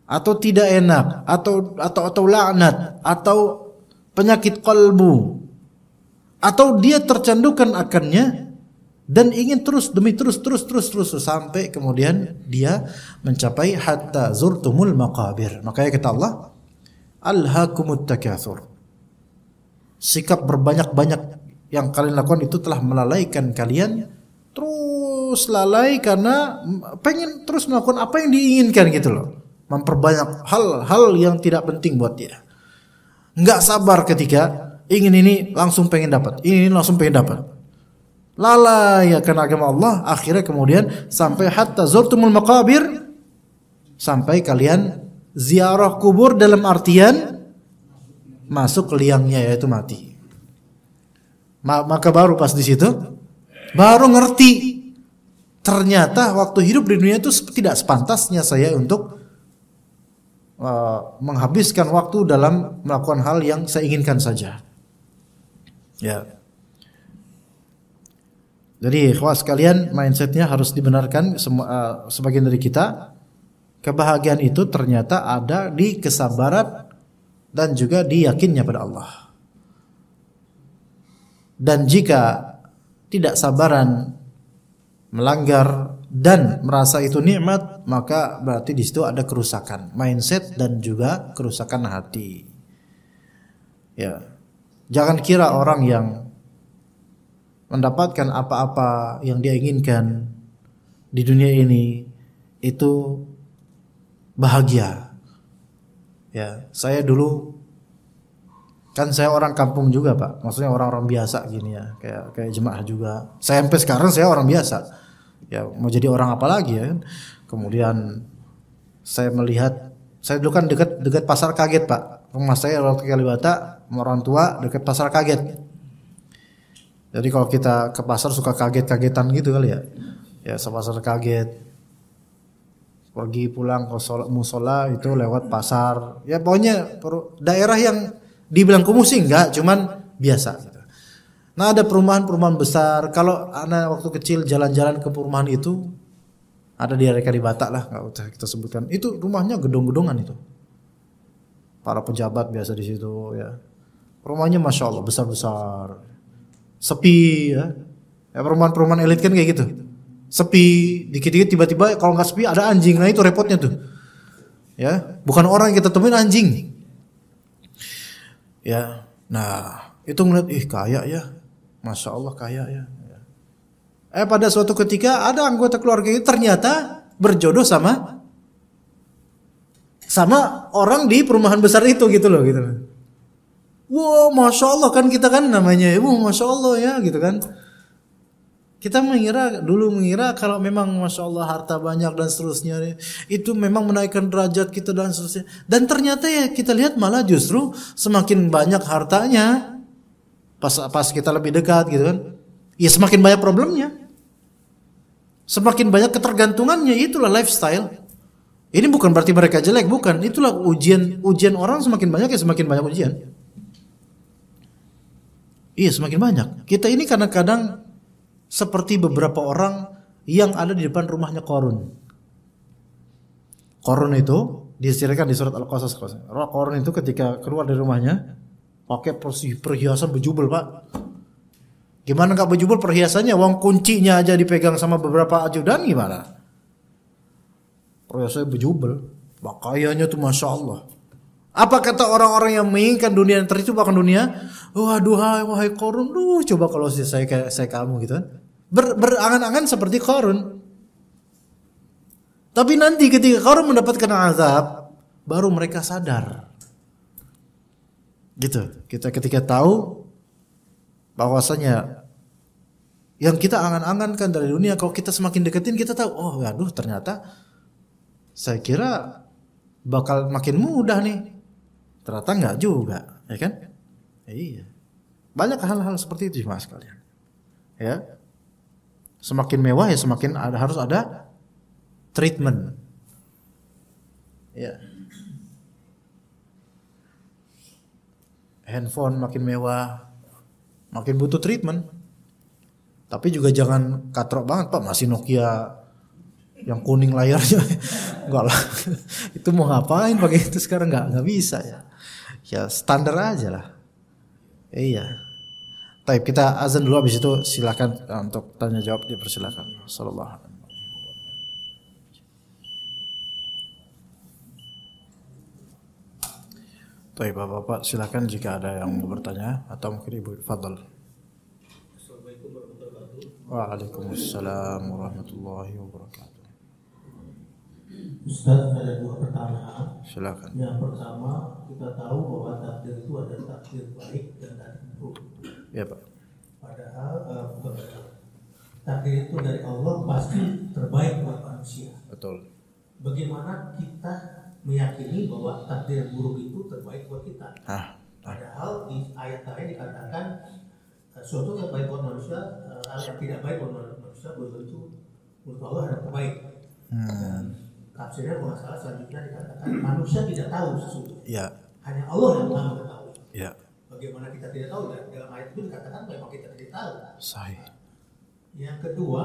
A: atau tidak enak atau atau atau laknat atau penyakit kolbu atau dia tercandukan akannya dan ingin terus demi terus terus terus terus sampai kemudian dia mencapai hatta zurtumul maqabir makanya kata Allah alhaakumut takatsur sikap berbanyak-banyak yang kalian lakukan itu telah melalaikan kalian terus lalai karena pengen terus melakukan apa yang diinginkan gitu loh memperbanyak hal-hal yang tidak penting buat dia nggak sabar ketika ingin ini langsung pengen dapat ini langsung pengen dapat lalai karena agama Allah akhirnya kemudian sampai hatta zurtumul maqabir sampai kalian ziarah kubur dalam artian masuk liangnya yaitu mati maka baru pas di situ baru ngerti ternyata waktu hidup di dunia itu tidak sepantasnya saya untuk uh, menghabiskan waktu dalam melakukan hal yang saya inginkan saja. Ya. Jadi ikhwas sekalian mindsetnya harus dibenarkan semua, uh, sebagian dari kita. Kebahagiaan itu ternyata ada di kesabaran dan juga di pada Allah dan jika tidak sabaran melanggar dan merasa itu nikmat maka berarti di situ ada kerusakan mindset dan juga kerusakan hati ya jangan kira orang yang mendapatkan apa-apa yang dia inginkan di dunia ini itu bahagia ya saya dulu kan saya orang kampung juga pak maksudnya orang-orang biasa gini ya kayak kayak jemaah juga saya sampai sekarang saya orang biasa ya mau jadi orang apa lagi ya kan? kemudian saya melihat saya dulu kan dekat dekat pasar kaget pak rumah saya orang Kalibata orang tua dekat pasar kaget jadi kalau kita ke pasar suka kaget-kagetan gitu kali ya ya ke pasar kaget pergi pulang ke musola itu lewat pasar ya pokoknya daerah yang Dibilang kumuh sih enggak, cuman biasa. Gitu. Nah ada perumahan-perumahan besar. Kalau anak waktu kecil jalan-jalan ke perumahan itu, ada di area di Batak lah, nggak usah kita sebutkan. Itu rumahnya gedung gedungan itu. Para pejabat biasa di situ ya. Rumahnya masya Allah besar-besar, sepi ya. ya perumahan-perumahan elit kan kayak gitu. Sepi, dikit-dikit tiba-tiba kalau nggak sepi ada anjing. Nah itu repotnya tuh. Ya, bukan orang yang kita temuin anjing ya nah itu ngeliat ih kaya ya masya Allah kaya ya eh pada suatu ketika ada anggota keluarga ini ternyata berjodoh sama sama orang di perumahan besar itu gitu loh gitu loh wow masya Allah kan kita kan namanya ibu ya. masya Allah ya gitu kan kita mengira dulu mengira kalau memang masya Allah harta banyak dan seterusnya itu memang menaikkan derajat kita dan seterusnya dan ternyata ya kita lihat malah justru semakin banyak hartanya pas pas kita lebih dekat gitu kan ya semakin banyak problemnya semakin banyak ketergantungannya itulah lifestyle ini bukan berarti mereka jelek bukan itulah ujian ujian orang semakin banyak ya semakin banyak ujian iya semakin banyak kita ini kadang-kadang seperti beberapa orang yang ada di depan rumahnya Korun. Korun itu diceritakan di surat Al-Qasas. Korun itu ketika keluar dari rumahnya pakai perhiasan berjubel pak. Gimana nggak berjubel perhiasannya? Uang kuncinya aja dipegang sama beberapa ajudan gimana? Perhiasannya berjubel, pakaiannya tuh masya Allah. Apa kata orang-orang yang menginginkan dunia yang tertutup bahkan dunia? wah duhai wahai korun duh coba kalau saya kayak saya kamu gitu kan. Ber, berangan-angan seperti korun tapi nanti ketika korun mendapatkan azab baru mereka sadar gitu kita ketika tahu bahwasanya yang kita angan-angankan dari dunia kalau kita semakin deketin kita tahu oh aduh ternyata saya kira bakal makin mudah nih ternyata nggak juga ya kan Iya. Banyak hal-hal seperti itu mas kalian. Ya. Semakin mewah ya semakin ada, harus ada treatment. Ya. Handphone makin mewah, makin butuh treatment. Tapi juga jangan katrok banget Pak, masih Nokia yang kuning layarnya enggak lah itu mau ngapain pakai itu sekarang nggak nggak bisa ya ya standar aja lah Iya. Taib kita azan dulu habis itu silakan eh, untuk tanya jawab dipersilakan. Sallallahu Baik Bapak-Bapak silakan jika ada yang mau bertanya atau mungkin Ibu Fadl. Waalaikumsalam warahmatullahi wabarakatuh. Ustaz ada dua pertanyaan. Silakan. Yang pertama kita tahu bahwa takdir itu ada takdir baik dan takdir buruk. Ya pak. Padahal uh, bukan benar. Takdir itu dari Allah pasti terbaik buat manusia. Betul. Bagaimana kita meyakini bahwa takdir buruk itu terbaik buat kita? Hah. Padahal di ayat lain dikatakan sesuatu eh, yang baik buat manusia, uh, yang tidak baik buat manusia belum itu, menurut Allah ada terbaik. Hmm tafsirnya kalau salah selanjutnya dikatakan manusia tidak tahu sesungguhnya. Ya. Hanya Allah yang maha mengetahui. Ya. Bagaimana kita tidak tahu dan dalam ayat itu dikatakan memang kita tidak tahu. Sahih. Yang kedua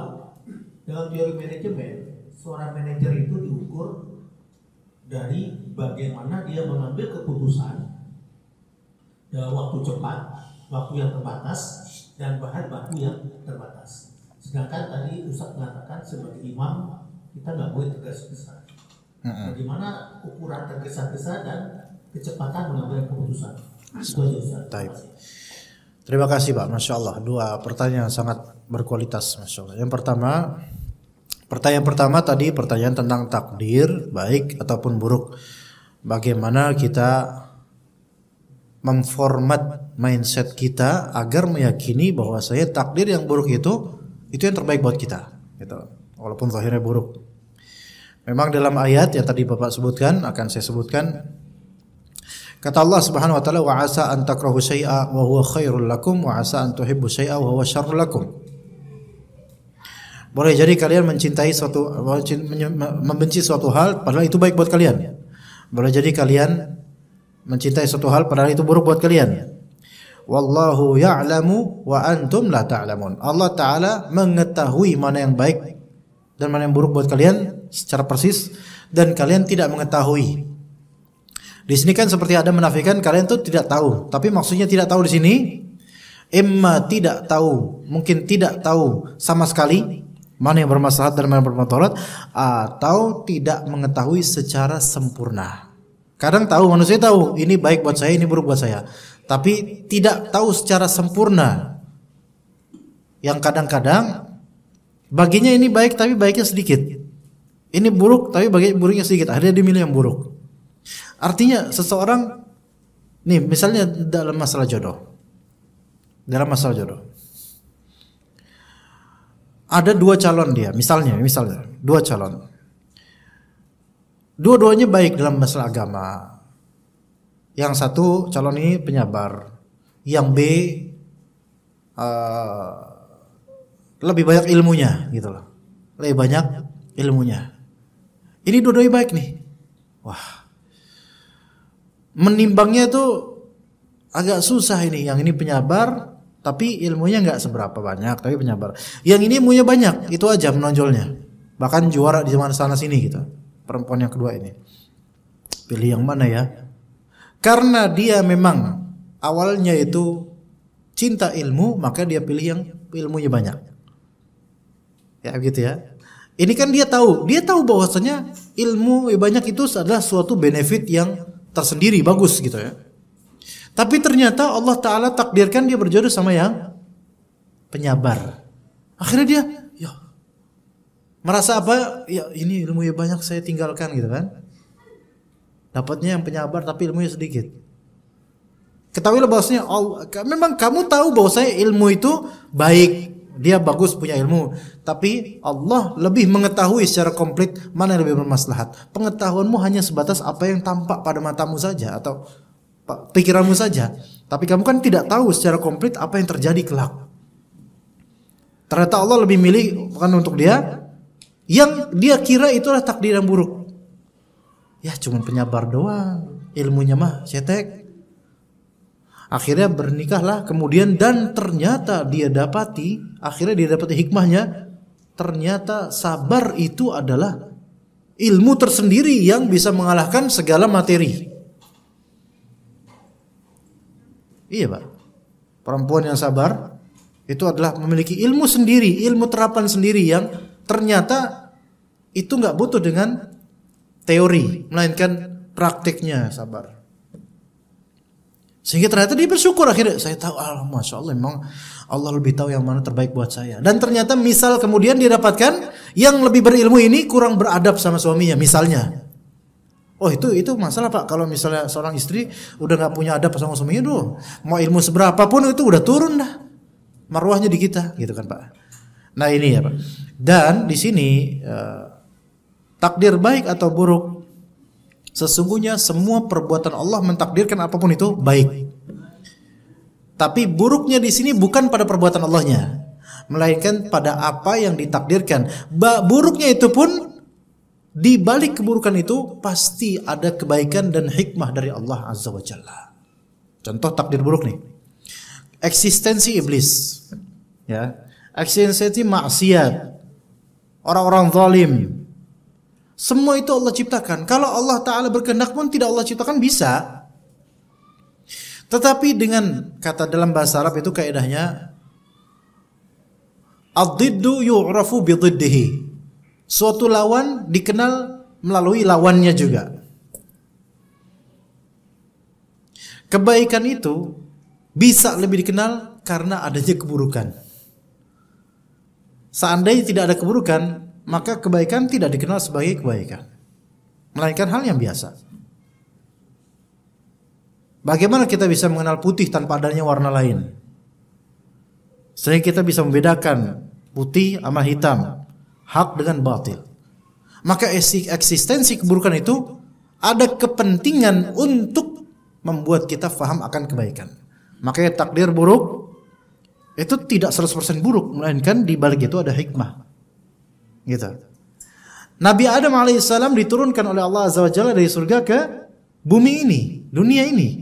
A: dalam teori manajemen seorang manajer itu diukur dari bagaimana dia mengambil keputusan dalam waktu cepat, waktu yang terbatas, dan bahan baku yang terbatas. Sedangkan tadi Ustaz mengatakan sebagai imam kita nggak boleh tegas besar bagaimana ukuran tergesa-gesa dan kecepatan mengambil keputusan Terima kasih Pak, Masya Allah. Dua pertanyaan sangat berkualitas, Masya Allah. Yang pertama, pertanyaan pertama tadi pertanyaan tentang takdir, baik ataupun buruk. Bagaimana kita memformat mindset kita agar meyakini bahwa saya takdir yang buruk itu itu yang terbaik buat kita gitu walaupun zahirnya buruk Memang dalam ayat yang tadi Bapak sebutkan akan saya sebutkan kata Allah Subhanahu wa taala wa asa an takrahu syai'a wa huwa khairul lakum wa asa an tuhibbu syai'a wa huwa syarrul lakum. Boleh jadi kalian mencintai suatu membenci suatu hal padahal itu baik buat kalian. Boleh jadi kalian mencintai suatu hal padahal itu buruk buat kalian. Wallahu ya'lamu wa antum la ta'lamun. Allah taala mengetahui mana yang baik dan mana yang buruk buat kalian secara persis dan kalian tidak mengetahui. Di sini kan seperti ada menafikan kalian tuh tidak tahu, tapi maksudnya tidak tahu di sini imma tidak tahu, mungkin tidak tahu sama sekali mana yang bermasalah dan mana yang bermotorat atau tidak mengetahui secara sempurna. Kadang tahu manusia tahu ini baik buat saya, ini buruk buat saya, tapi tidak tahu secara sempurna. Yang kadang-kadang baginya ini baik tapi baiknya sedikit. Ini buruk tapi bagi buruknya sedikit. Akhirnya dia milih yang buruk. Artinya seseorang nih misalnya dalam masalah jodoh. Dalam masalah jodoh. Ada dua calon dia, misalnya, misalnya dua calon. Dua-duanya baik dalam masalah agama. Yang satu calon ini penyabar, yang B uh, lebih banyak ilmunya gitu loh. Lebih banyak ilmunya. Ini dua-duanya baik nih. Wah. Menimbangnya tuh agak susah ini. Yang ini penyabar, tapi ilmunya nggak seberapa banyak, tapi penyabar. Yang ini ilmunya banyak, itu aja menonjolnya. Bahkan juara di zaman sana sini gitu. Perempuan yang kedua ini. Pilih yang mana ya? Karena dia memang awalnya itu cinta ilmu, maka dia pilih yang ilmunya banyak. Ya gitu ya ini kan dia tahu dia tahu bahwasanya ilmu banyak itu adalah suatu benefit yang tersendiri bagus gitu ya tapi ternyata Allah Taala takdirkan dia berjodoh sama yang penyabar akhirnya dia ya merasa apa ya ini ilmu yang banyak saya tinggalkan gitu kan dapatnya yang penyabar tapi ilmunya sedikit ketahuilah bahwasanya memang kamu tahu bahwasanya ilmu itu baik dia bagus punya ilmu, tapi Allah lebih mengetahui secara komplit mana yang lebih bermaslahat. Pengetahuanmu hanya sebatas apa yang tampak pada matamu saja atau pikiranmu saja. Tapi kamu kan tidak tahu secara komplit apa yang terjadi kelak. Ternyata Allah lebih milih bukan untuk dia yang dia kira itulah takdir yang buruk. Ya cuman penyabar doang, ilmunya mah cetek. Akhirnya bernikahlah kemudian dan ternyata dia dapati, akhirnya dia dapati hikmahnya, ternyata sabar itu adalah ilmu tersendiri yang bisa mengalahkan segala materi. Iya Pak. Perempuan yang sabar itu adalah memiliki ilmu sendiri, ilmu terapan sendiri yang ternyata itu nggak butuh dengan teori, melainkan praktiknya sabar. Sehingga ternyata dia bersyukur akhirnya saya tahu Allah masya Allah memang Allah lebih tahu yang mana terbaik buat saya. Dan ternyata misal kemudian dia dapatkan yang lebih berilmu ini kurang beradab sama suaminya misalnya. Oh itu itu masalah pak kalau misalnya seorang istri udah nggak punya adab sama suaminya dulu mau ilmu seberapa pun itu udah turun dah marwahnya di kita gitu kan pak. Nah ini ya pak. Dan di sini eh, takdir baik atau buruk Sesungguhnya semua perbuatan Allah mentakdirkan apapun itu baik. Tapi buruknya di sini bukan pada perbuatan Allahnya, melainkan pada apa yang ditakdirkan. Ba buruknya itu pun di balik keburukan itu pasti ada kebaikan dan hikmah dari Allah Azza wa Jalla. Contoh takdir buruk nih. Eksistensi iblis. Ya. Eksistensi maksiat. Orang-orang zalim, semua itu Allah ciptakan. Kalau Allah Ta'ala berkehendak pun tidak Allah ciptakan bisa. Tetapi dengan kata dalam bahasa Arab itu kaidahnya Ad-diddu yu'rafu bididdihi. Suatu lawan dikenal melalui lawannya juga. Kebaikan itu bisa lebih dikenal karena adanya keburukan. Seandainya tidak ada keburukan, maka kebaikan tidak dikenal sebagai kebaikan, melainkan hal yang biasa. Bagaimana kita bisa mengenal putih tanpa adanya warna lain? Sehingga kita bisa membedakan putih sama hitam, hak dengan batil. Maka eksistensi keburukan itu ada kepentingan untuk membuat kita faham akan kebaikan. Makanya takdir buruk itu tidak 100% buruk, melainkan di balik itu ada hikmah. Gitu. Nabi Adam alaihissalam diturunkan oleh Allah azza wajalla dari surga ke bumi ini, dunia ini.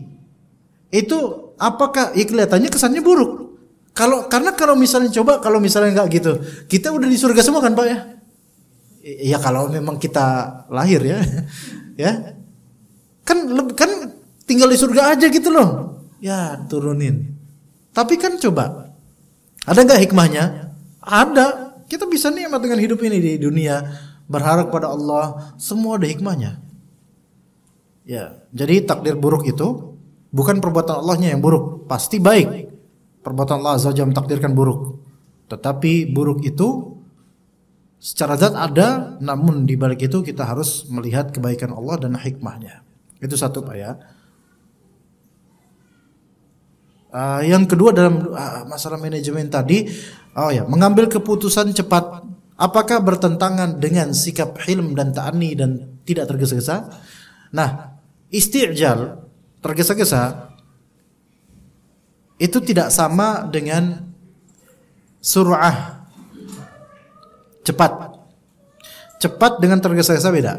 A: Itu apakah ya kelihatannya kesannya buruk? Kalau karena kalau misalnya coba kalau misalnya nggak gitu, kita udah di surga semua kan Pak ya? Ya kalau memang kita lahir ya. ya. Kan kan tinggal di surga aja gitu loh. Ya, turunin. Tapi kan coba. Ada nggak hikmahnya? Ada. Kita bisa nikmat dengan hidup ini di dunia, berharap pada Allah, semua ada hikmahnya. Ya, jadi takdir buruk itu bukan perbuatan Allahnya yang buruk, pasti baik. Perbuatan Allah Azza Jalla takdirkan buruk. Tetapi buruk itu secara zat ada, namun di balik itu kita harus melihat kebaikan Allah dan hikmahnya. Itu satu Pak ya. Uh, yang kedua dalam uh, masalah manajemen tadi, oh ya, mengambil keputusan cepat apakah bertentangan dengan sikap hilm dan ta'ani dan tidak tergesa-gesa? Nah, istijal tergesa-gesa itu tidak sama dengan surah cepat. Cepat dengan tergesa-gesa beda.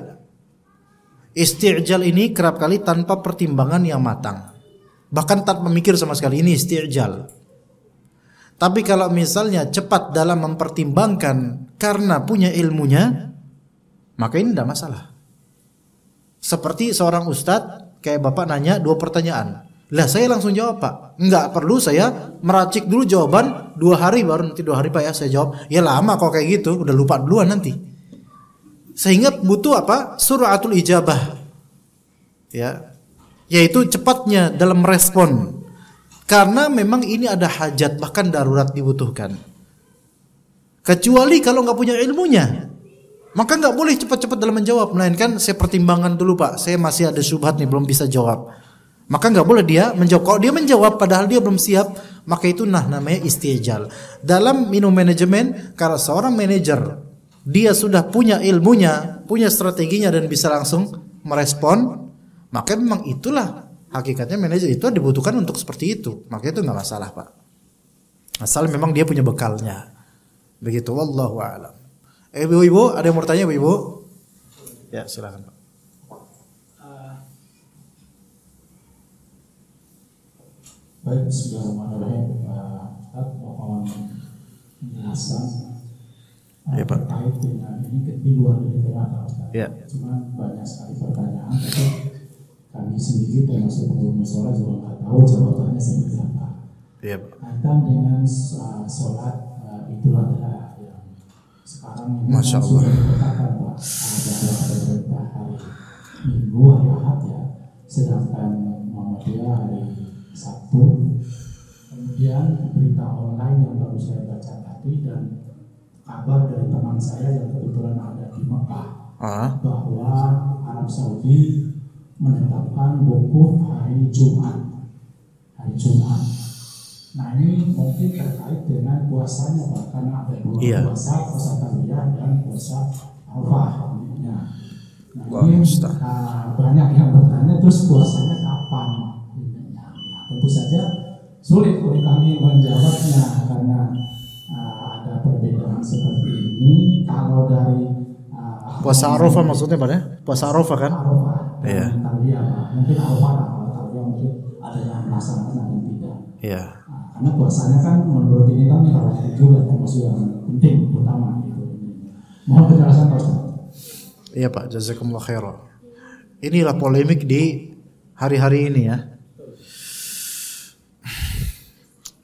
A: Istijal ini kerap kali tanpa pertimbangan yang matang bahkan tak memikir sama sekali ini istirjal. Tapi kalau misalnya cepat dalam mempertimbangkan karena punya ilmunya, maka ini tidak masalah. Seperti seorang ustadz kayak bapak nanya dua pertanyaan. Lah saya langsung jawab pak, Enggak perlu saya meracik dulu jawaban dua hari baru nanti dua hari pak ya saya jawab. Ya lama kok kayak gitu, udah lupa duluan nanti. Sehingga butuh apa? Suratul ijabah. Ya, yaitu cepatnya dalam respon karena memang ini ada hajat bahkan darurat dibutuhkan kecuali kalau nggak punya ilmunya maka nggak boleh cepat-cepat dalam menjawab melainkan saya pertimbangan dulu pak saya masih ada syubhat nih belum bisa jawab maka nggak boleh dia menjawab kalau dia menjawab padahal dia belum siap maka itu nah namanya istijal dalam minum manajemen karena seorang manajer dia sudah punya ilmunya punya strateginya dan bisa langsung merespon maka memang itulah hakikatnya manajer itu dibutuhkan untuk seperti itu. Maka itu nggak masalah pak. Asal memang dia punya bekalnya. Begitu. Wallahu a'lam. Eh, ibu-ibu, ada yang mau tanya, ibu-ibu? Ya, silakan pak. Baik, bismillahirrahmanirrahim. Ustaz, mohon penjelasan ya, Pak. terkait dengan ini di luar dari tema Pak Ya. Cuma banyak sekali pertanyaan kami sendiri termasuk pengurus sholat juga nggak tahu jawabannya seperti apa. Yep. Iya, Kaitan dengan uh, sholat uh, itu adalah yang sekarang ini kan Masya Allah. sudah dikatakan Pak ada pemerintah hari Minggu hari Ahad ya, sedangkan Muhammadiyah hari Sabtu. Kemudian berita online yang baru saya baca tadi dan kabar dari teman saya yang kebetulan ada di Mekah uh ah. -huh. bahwa Arab Saudi menetapkan wukuf hari Jumat. Hari Jumat. Nah ini mungkin terkait dengan puasanya Pak, karena ada dua iya. puasa, puasa Tawiyah dan puasa Alfah. Ya. Nah, ini uh,
B: banyak yang bertanya terus
A: puasanya kapan? Nah, tentu saja sulit untuk kami menjawabnya karena uh, ada perbedaan seperti ini. Kalau dari uh, puasa Arafah maksudnya Pak ya? Puasa Arafah kan? Arofa yeah. apa mungkin Alfa atau kalau mungkin ada yang melaksanakan tidak iya. nah, karena bahasanya kan menurut ini kan kalau itu termasuk kan yang penting utama gitu. mohon penjelasan Pak Iya Pak, jazakumullah khairan. Inilah polemik di hari-hari ini ya.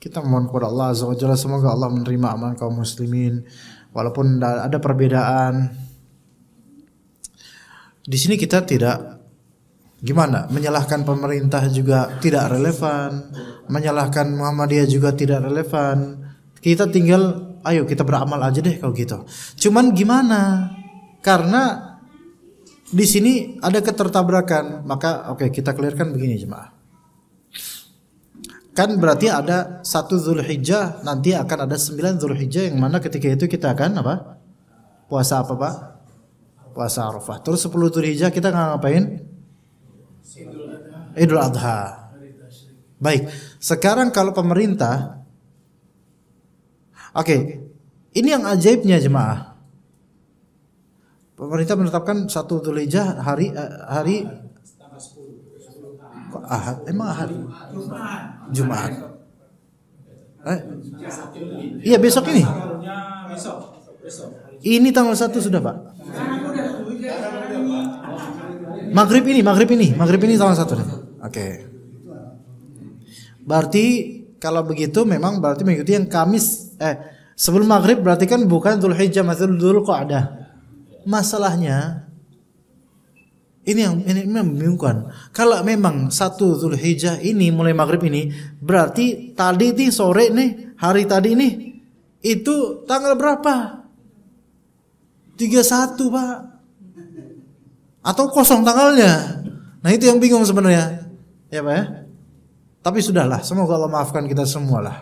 A: Kita mohon kepada Allah Azza wa Jalla semoga Allah menerima aman kaum muslimin walaupun ada perbedaan. Di sini kita tidak gimana menyalahkan pemerintah juga tidak relevan menyalahkan Muhammadiyah juga tidak relevan kita tinggal ayo kita beramal aja deh kalau gitu cuman gimana karena di sini ada ketertabrakan maka oke okay, kita clearkan begini jemaah kan berarti ada satu Zulhijjah nanti akan ada sembilan Zulhijjah yang mana ketika itu kita akan apa puasa apa pak puasa Arafah terus sepuluh Zulhijjah kita ngapain Idul Adha. Baik. Sekarang kalau pemerintah Oke. Okay, ini yang ajaibnya jemaah. Pemerintah menetapkan satu tulijah hari eh, hari Ahad? Emang Ahad? Jumat. Eh? Iya besok ini. Ini tanggal satu sudah, Pak. Maghrib ini, maghrib ini, maghrib ini salah satu. Oke. Okay. Berarti kalau begitu memang berarti mengikuti yang Kamis eh sebelum maghrib berarti kan bukan Dzulhijjah masih ada Masalahnya ini yang ini memang membingungkan. Kalau memang satu Zulhijjah ini mulai maghrib ini, berarti tadi nih sore nih hari tadi nih itu tanggal berapa? 31 pak atau kosong tanggalnya. Nah itu yang bingung sebenarnya, ya pak ya. Tapi sudahlah, semoga Allah maafkan kita semua lah.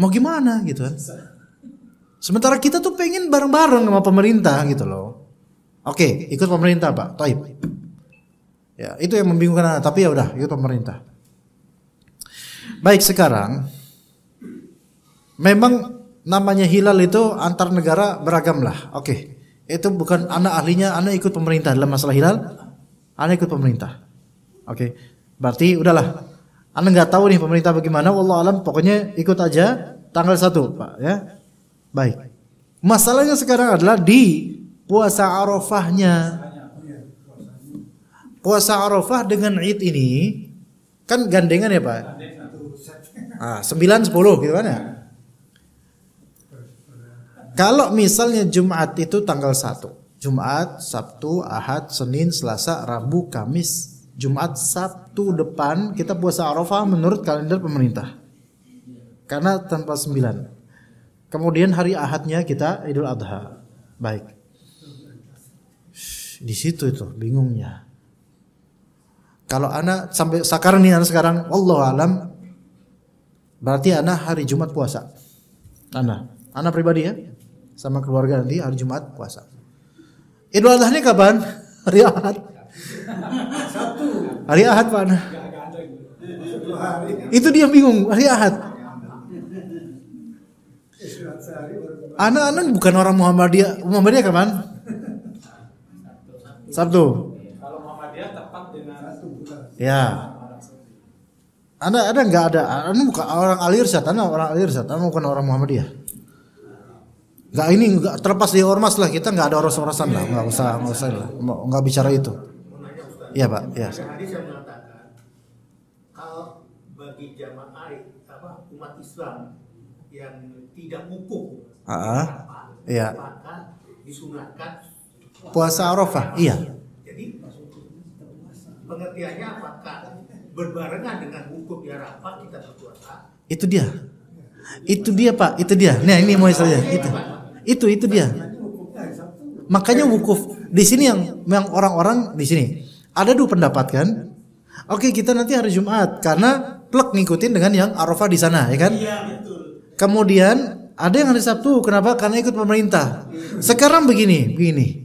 A: Mau gimana gitu kan? Sementara kita tuh pengen bareng-bareng sama pemerintah gitu loh. Oke, ikut pemerintah pak, taib. Ya itu yang membingungkan, tapi ya udah ikut pemerintah. Baik sekarang, memang namanya hilal itu antar negara beragam lah. Oke, itu bukan anak ahlinya, anak ikut pemerintah dalam masalah hilal, anak ikut pemerintah. Oke, okay. berarti udahlah. Anak nggak tahu nih pemerintah bagaimana, Allah alam, pokoknya ikut aja tanggal 1, Pak, ya. Baik. Masalahnya sekarang adalah di puasa Arafahnya. Puasa Arafah dengan Id ini kan gandengan ya, Pak? Ah, sembilan sepuluh gitu kan ya? Kalau misalnya Jumat itu tanggal 1. Jumat, Sabtu, Ahad, Senin, Selasa, Rabu, Kamis. Jumat, Sabtu depan kita puasa Arafah menurut kalender pemerintah. Karena tanpa 9. Kemudian hari Ahadnya kita Idul Adha. Baik. Di situ itu bingungnya. Kalau anak sampai sekarang nih anak sekarang Allah alam berarti anak hari Jumat puasa. Anak, anak pribadi ya sama keluarga nanti hari Jumat puasa. Idul Adha ini kapan? Hari Ahad. Hari Ahad mana? Itu dia bingung, hari Ahad. Anak-anak bukan orang Muhammadiyah. Muhammadiyah kapan? Sabtu. Kalau Muhammadiyah tepat dengan Ya. Anda ada nggak ada? Anda bukan orang alir setan, orang alir setan bukan orang Muhammadiyah nggak ini nggak terlepas dari ormas lah kita nggak ada oros orasan lah nggak usah nggak usah lah nggak bicara itu iya pak ya kalau bagi jamaah apa umat Islam yang tidak mukuk ah, ah. iya disunahkan puasa arafah iya jadi pengertiannya apakah berbarengan dengan hukum di arafah kita berpuasa itu dia itu dia pak itu dia nah ini mau saja itu iya, itu itu dia. Makanya wukuf di sini yang yang orang-orang di sini ada dua pendapat kan. Oke kita nanti hari Jumat karena plek ngikutin dengan yang Arafah di sana ya kan. Iya, Kemudian ada yang hari Sabtu kenapa? Karena ikut pemerintah. Sekarang begini begini.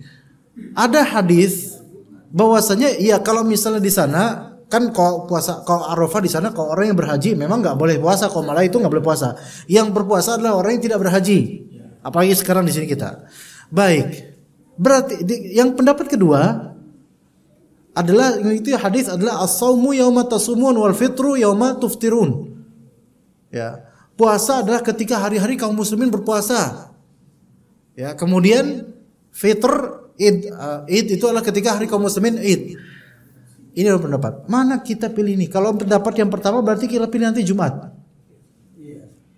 A: Ada hadis bahwasanya ya kalau misalnya di sana kan kalau puasa kalau arafah di sana kalau orang yang berhaji memang nggak boleh puasa kalau malah itu nggak boleh puasa yang berpuasa adalah orang yang tidak berhaji Apalagi sekarang di sini kita. Baik. Berarti di, yang pendapat kedua adalah itu hadis adalah as-saumu yauma tasumun wal fitru yauma tuftirun. Ya. Puasa adalah ketika hari-hari kaum muslimin berpuasa. Ya, kemudian fitr id uh, id itu adalah ketika hari kaum muslimin id. Ini adalah pendapat. Mana kita pilih ini? Kalau pendapat yang pertama berarti kita pilih nanti Jumat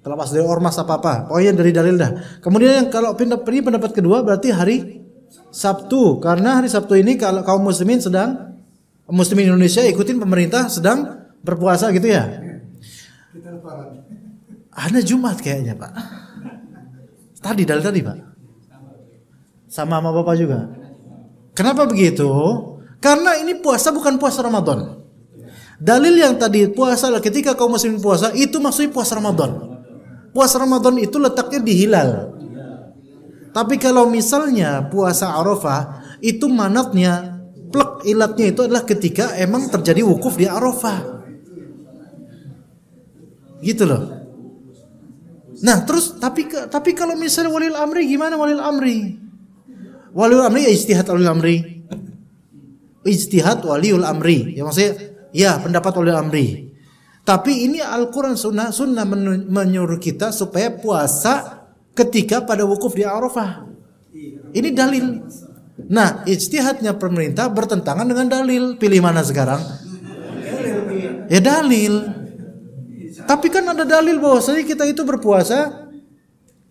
A: terlepas dari ormas apa apa pokoknya dari dalil dah kemudian yang kalau ini pendapat kedua berarti hari Sabtu karena hari Sabtu ini kalau kaum muslimin sedang muslimin Indonesia ikutin pemerintah sedang berpuasa gitu ya ada Jumat kayaknya pak tadi dalil tadi pak sama sama bapak juga kenapa begitu karena ini puasa bukan puasa Ramadan dalil yang tadi puasa ketika kaum muslimin puasa itu maksudnya puasa Ramadan puasa Ramadan itu letaknya di hilal. Tapi kalau misalnya puasa Arafah itu manatnya plek ilatnya itu adalah ketika emang terjadi wukuf di Arafah. Gitu loh. Nah, terus tapi tapi kalau misalnya walil amri gimana walil amri? Walil amri ya ijtihad walil amri. istihad waliul amri. Ya maksudnya ya pendapat walil amri. Tapi ini Al-Quran sunnah, sunnah menyuruh kita supaya puasa ketika pada wukuf di Arafah. Ini dalil. Nah, ijtihadnya pemerintah bertentangan dengan dalil. Pilih mana sekarang? Ya dalil. Tapi kan ada dalil bahwasanya kita itu berpuasa.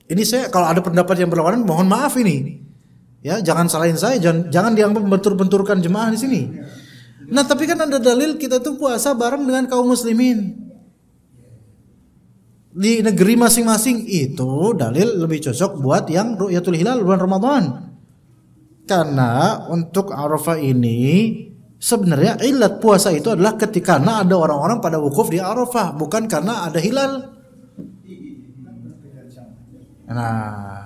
A: Ini saya kalau ada pendapat yang berlawanan mohon maaf ini. Ya, jangan salahin saya, jangan jangan dianggap bentur-benturkan jemaah di sini. Nah, tapi kan ada dalil kita itu puasa bareng dengan kaum muslimin. Di negeri masing-masing itu dalil lebih cocok buat yang ru'yatul hilal bulan Ramadan. Karena untuk Arafah ini sebenarnya ilat puasa itu adalah ketika nah ada orang-orang pada wukuf di Arafah, bukan karena ada hilal. Nah,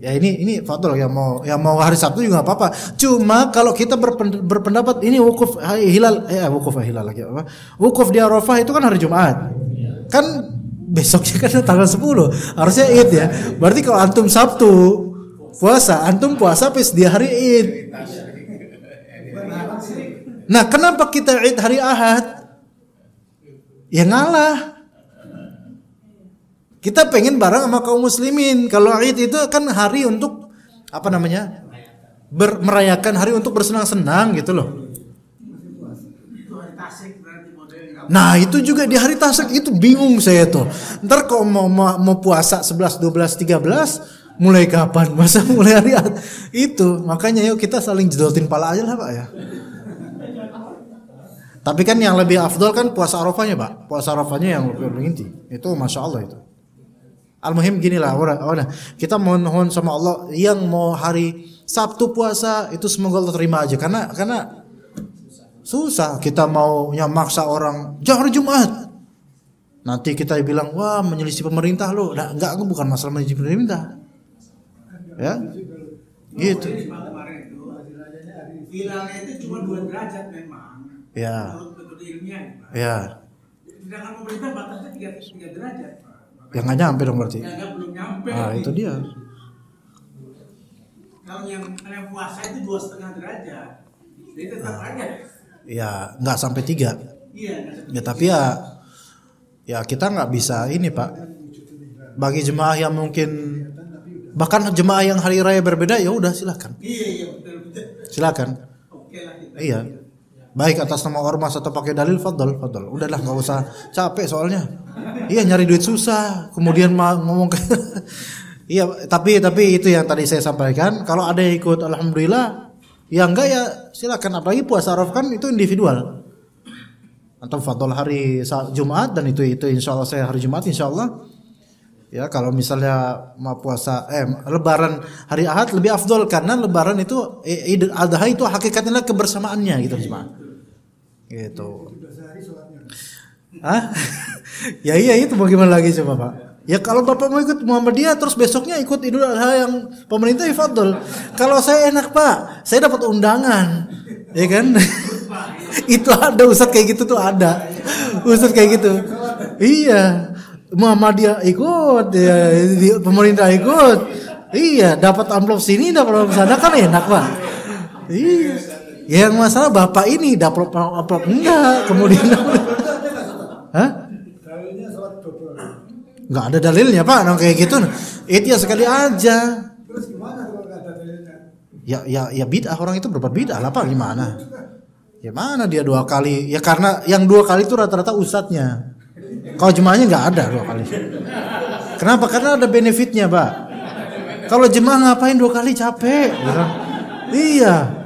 A: Ya ini ini fatul yang mau yang mau hari Sabtu juga apa-apa. Cuma kalau kita berpendapat ini wukuf hilal ya eh, wukuf hilal lagi apa? Wukuf di Arafah itu kan hari Jumat. Kan besoknya kan tanggal 10. Harusnya Id ya. Berarti kalau antum Sabtu puasa, antum puasa pas di hari Id. Nah, kenapa kita Id hari Ahad? Ya ngalah. Kita pengen bareng sama kaum muslimin. Kalau Eid itu kan hari untuk apa namanya? Ber, merayakan hari untuk bersenang-senang gitu loh. Nah itu juga di hari tasik itu bingung saya tuh. Ntar kok mau, mau, mau puasa 11, 12, 13 mulai kapan? Masa mulai hari itu? Makanya yuk kita saling jedotin pala aja lah Pak ya. Tapi kan yang lebih afdol kan puasa Arafahnya Pak. Puasa Arafahnya yang lebih menginti. Itu Masya Allah itu. Al-muhim gini lah orang, orang kita mohon sama Allah yang mau hari Sabtu puasa itu semoga Allah terima aja karena karena susah kita mau yang maksa orang jangan hari Jumat. Nanti kita bilang wah menyelisih pemerintah lo. Nah, enggak aku bukan masalah menyelisih pemerintah. Ya. Gitu. Ya. Ya. Sedangkan pemerintah batasnya derajat yang nggak nyampe dong berarti ya, belum nyampe ah itu dia kalau yang yang puasa itu dua setengah derajat jadi tetap nah, aja ya nggak sampai tiga iya ya tapi ya ya kita nggak bisa ini pak bagi jemaah yang mungkin bahkan jemaah yang hari raya berbeda ya udah silakan iya iya betul, betul. silakan oke lah iya baik atas nama ormas atau pakai dalil fadl fadl udahlah nggak usah capek soalnya iya nyari duit susah kemudian ngomong ke iya tapi tapi itu yang tadi saya sampaikan kalau ada yang ikut alhamdulillah ya enggak ya silakan apalagi puasa Arab kan itu individual atau fadl hari Jumat dan itu itu insya Allah saya hari Jumat insya Allah ya kalau misalnya mau puasa eh lebaran hari Ahad lebih afdol karena lebaran itu Idul Adha itu hakikatnya kebersamaannya gitu cuma gitu ah ya iya itu bagaimana lagi coba pak ya kalau bapak mau ikut Muhammadiyah terus besoknya ikut Idul Adha yang pemerintah ifadul kalau saya enak pak saya dapat undangan ya kan itu ada ustad kayak gitu tuh ada ustad kayak gitu iya Muhammadiyah ikut ya pemerintah ikut iya dapat amplop sini dapat amplop sana kan enak pak iya Ya yang masalah bapak ini dapur apa enggak kemudian. Hah? Enggak ada dalilnya pak, nah, kayak gitu. Itu ya sekali aja. Terus gimana kalau ada dalilnya? Ya ya ya bid'ah orang itu berbuat bid'ah lah pak gimana? Ya mana dia dua kali? Ya karena yang dua kali itu rata-rata usatnya. Kalau jemaahnya nggak ada dua kali. Kenapa? Karena ada benefitnya, Pak. Kalau jemaah ngapain dua kali capek. Iya.